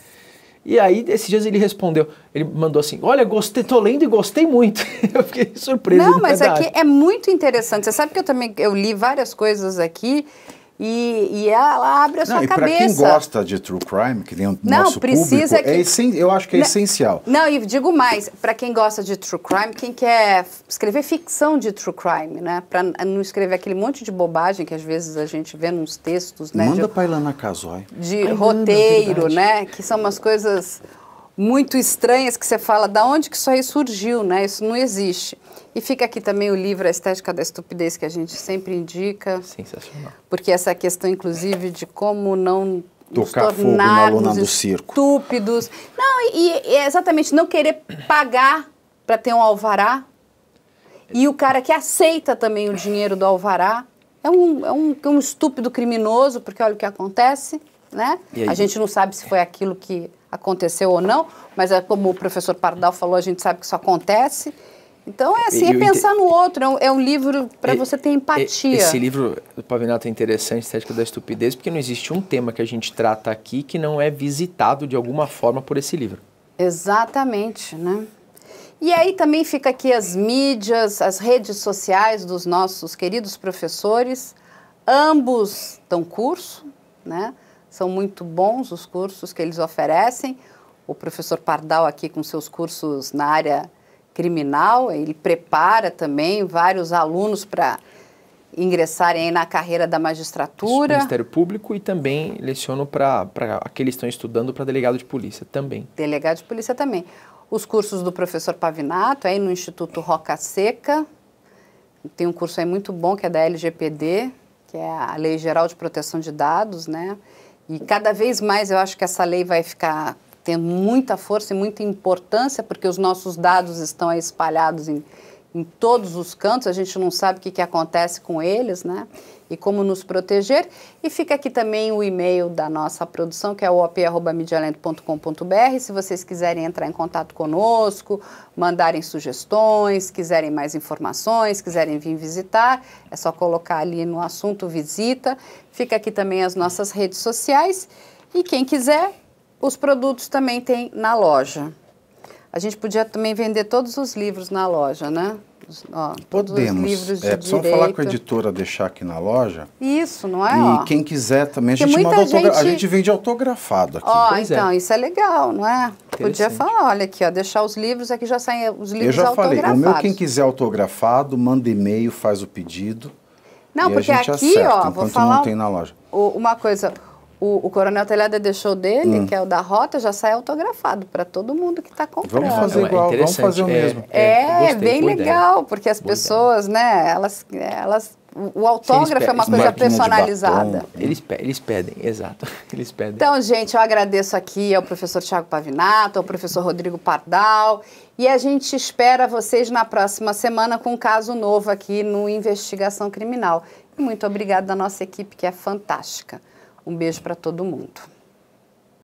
E aí, esses dias ele respondeu, ele mandou assim, olha, gostei, tô lendo e gostei muito. eu fiquei surpreso. Não, é mas aqui é, é muito interessante. Você sabe que eu também eu li várias coisas aqui e, e, ela abre a sua e cabeça. E para quem gosta de true crime, que nem o não, nosso precisa público, é que... é eu acho que é não, essencial. Não, e digo mais, para quem gosta de true crime, quem quer escrever ficção de true crime, né? Para não escrever aquele monte de bobagem que às vezes a gente vê nos textos, né? Manda de... para Ilana Casoy. De Ai, é roteiro, manda, né? Que são umas coisas muito estranhas que você fala, da onde que isso aí surgiu, né? Isso não existe. E fica aqui também o livro A Estética da Estupidez, que a gente sempre indica. Sensacional. Porque essa questão, inclusive, de como não tocar fogo na do circo. Estúpidos. Não, e, e é exatamente não querer pagar para ter um alvará. E o cara que aceita também o dinheiro do alvará é um, é um, é um estúpido criminoso, porque olha o que acontece, né? A gente não sabe se foi aquilo que aconteceu ou não, mas é como o professor Pardal falou, a gente sabe que isso acontece. Então é assim, é pensar inter... no outro, é um, é um livro para você ter empatia. Esse livro do Pavinato tá é interessante, Estética da Estupidez, porque não existe um tema que a gente trata aqui que não é visitado de alguma forma por esse livro. Exatamente, né? E aí também fica aqui as mídias, as redes sociais dos nossos queridos professores. Ambos dão curso, né? São muito bons os cursos que eles oferecem. O professor Pardal aqui com seus cursos na área criminal, ele prepara também vários alunos para ingressarem na carreira da magistratura. Ministério Público e também leciono para aqueles que estão estudando para delegado de polícia também. Delegado de polícia também. Os cursos do professor Pavinato, aí no Instituto Roca Seca, tem um curso aí muito bom que é da LGPD, que é a Lei Geral de Proteção de Dados, né? E cada vez mais eu acho que essa lei vai ficar tendo muita força e muita importância, porque os nossos dados estão espalhados em, em todos os cantos, a gente não sabe o que, que acontece com eles, né? e como nos proteger. E fica aqui também o e-mail da nossa produção, que é op.medialento.com.br. Se vocês quiserem entrar em contato conosco, mandarem sugestões, quiserem mais informações, quiserem vir visitar, é só colocar ali no assunto visita. Fica aqui também as nossas redes sociais. E quem quiser, os produtos também tem na loja. A gente podia também vender todos os livros na loja, né? Ó, Podemos. é, precisamos falar com a editora deixar aqui na loja. Isso, não é? E ó. quem quiser também, a gente manda gente... A gente vende autografado aqui. Ó, pois é. então, é. isso é legal, não é? Podia falar, olha aqui, ó, deixar os livros, aqui é já saem os livros autografados. Eu já falei, o meu quem quiser autografado, manda e-mail, faz o pedido. Não, porque aqui, acerta, ó, vou falar não tem na loja. uma coisa, o, o, Coronel Telhada deixou dele, hum. que é o da rota, já sai autografado para todo mundo que está comprando. É vamos fazer igual, é vamos fazer o é, mesmo. É, é bem legal, ideia. porque as boa pessoas, ideia. né, elas, elas o autógrafo é uma coisa personalizada. Eles, pe eles pedem, exato. Eles pedem. Então, gente, eu agradeço aqui ao professor Tiago Pavinato, ao professor Rodrigo Pardal. E a gente espera vocês na próxima semana com um caso novo aqui no Investigação Criminal. muito obrigada à nossa equipe, que é fantástica. Um beijo para todo mundo.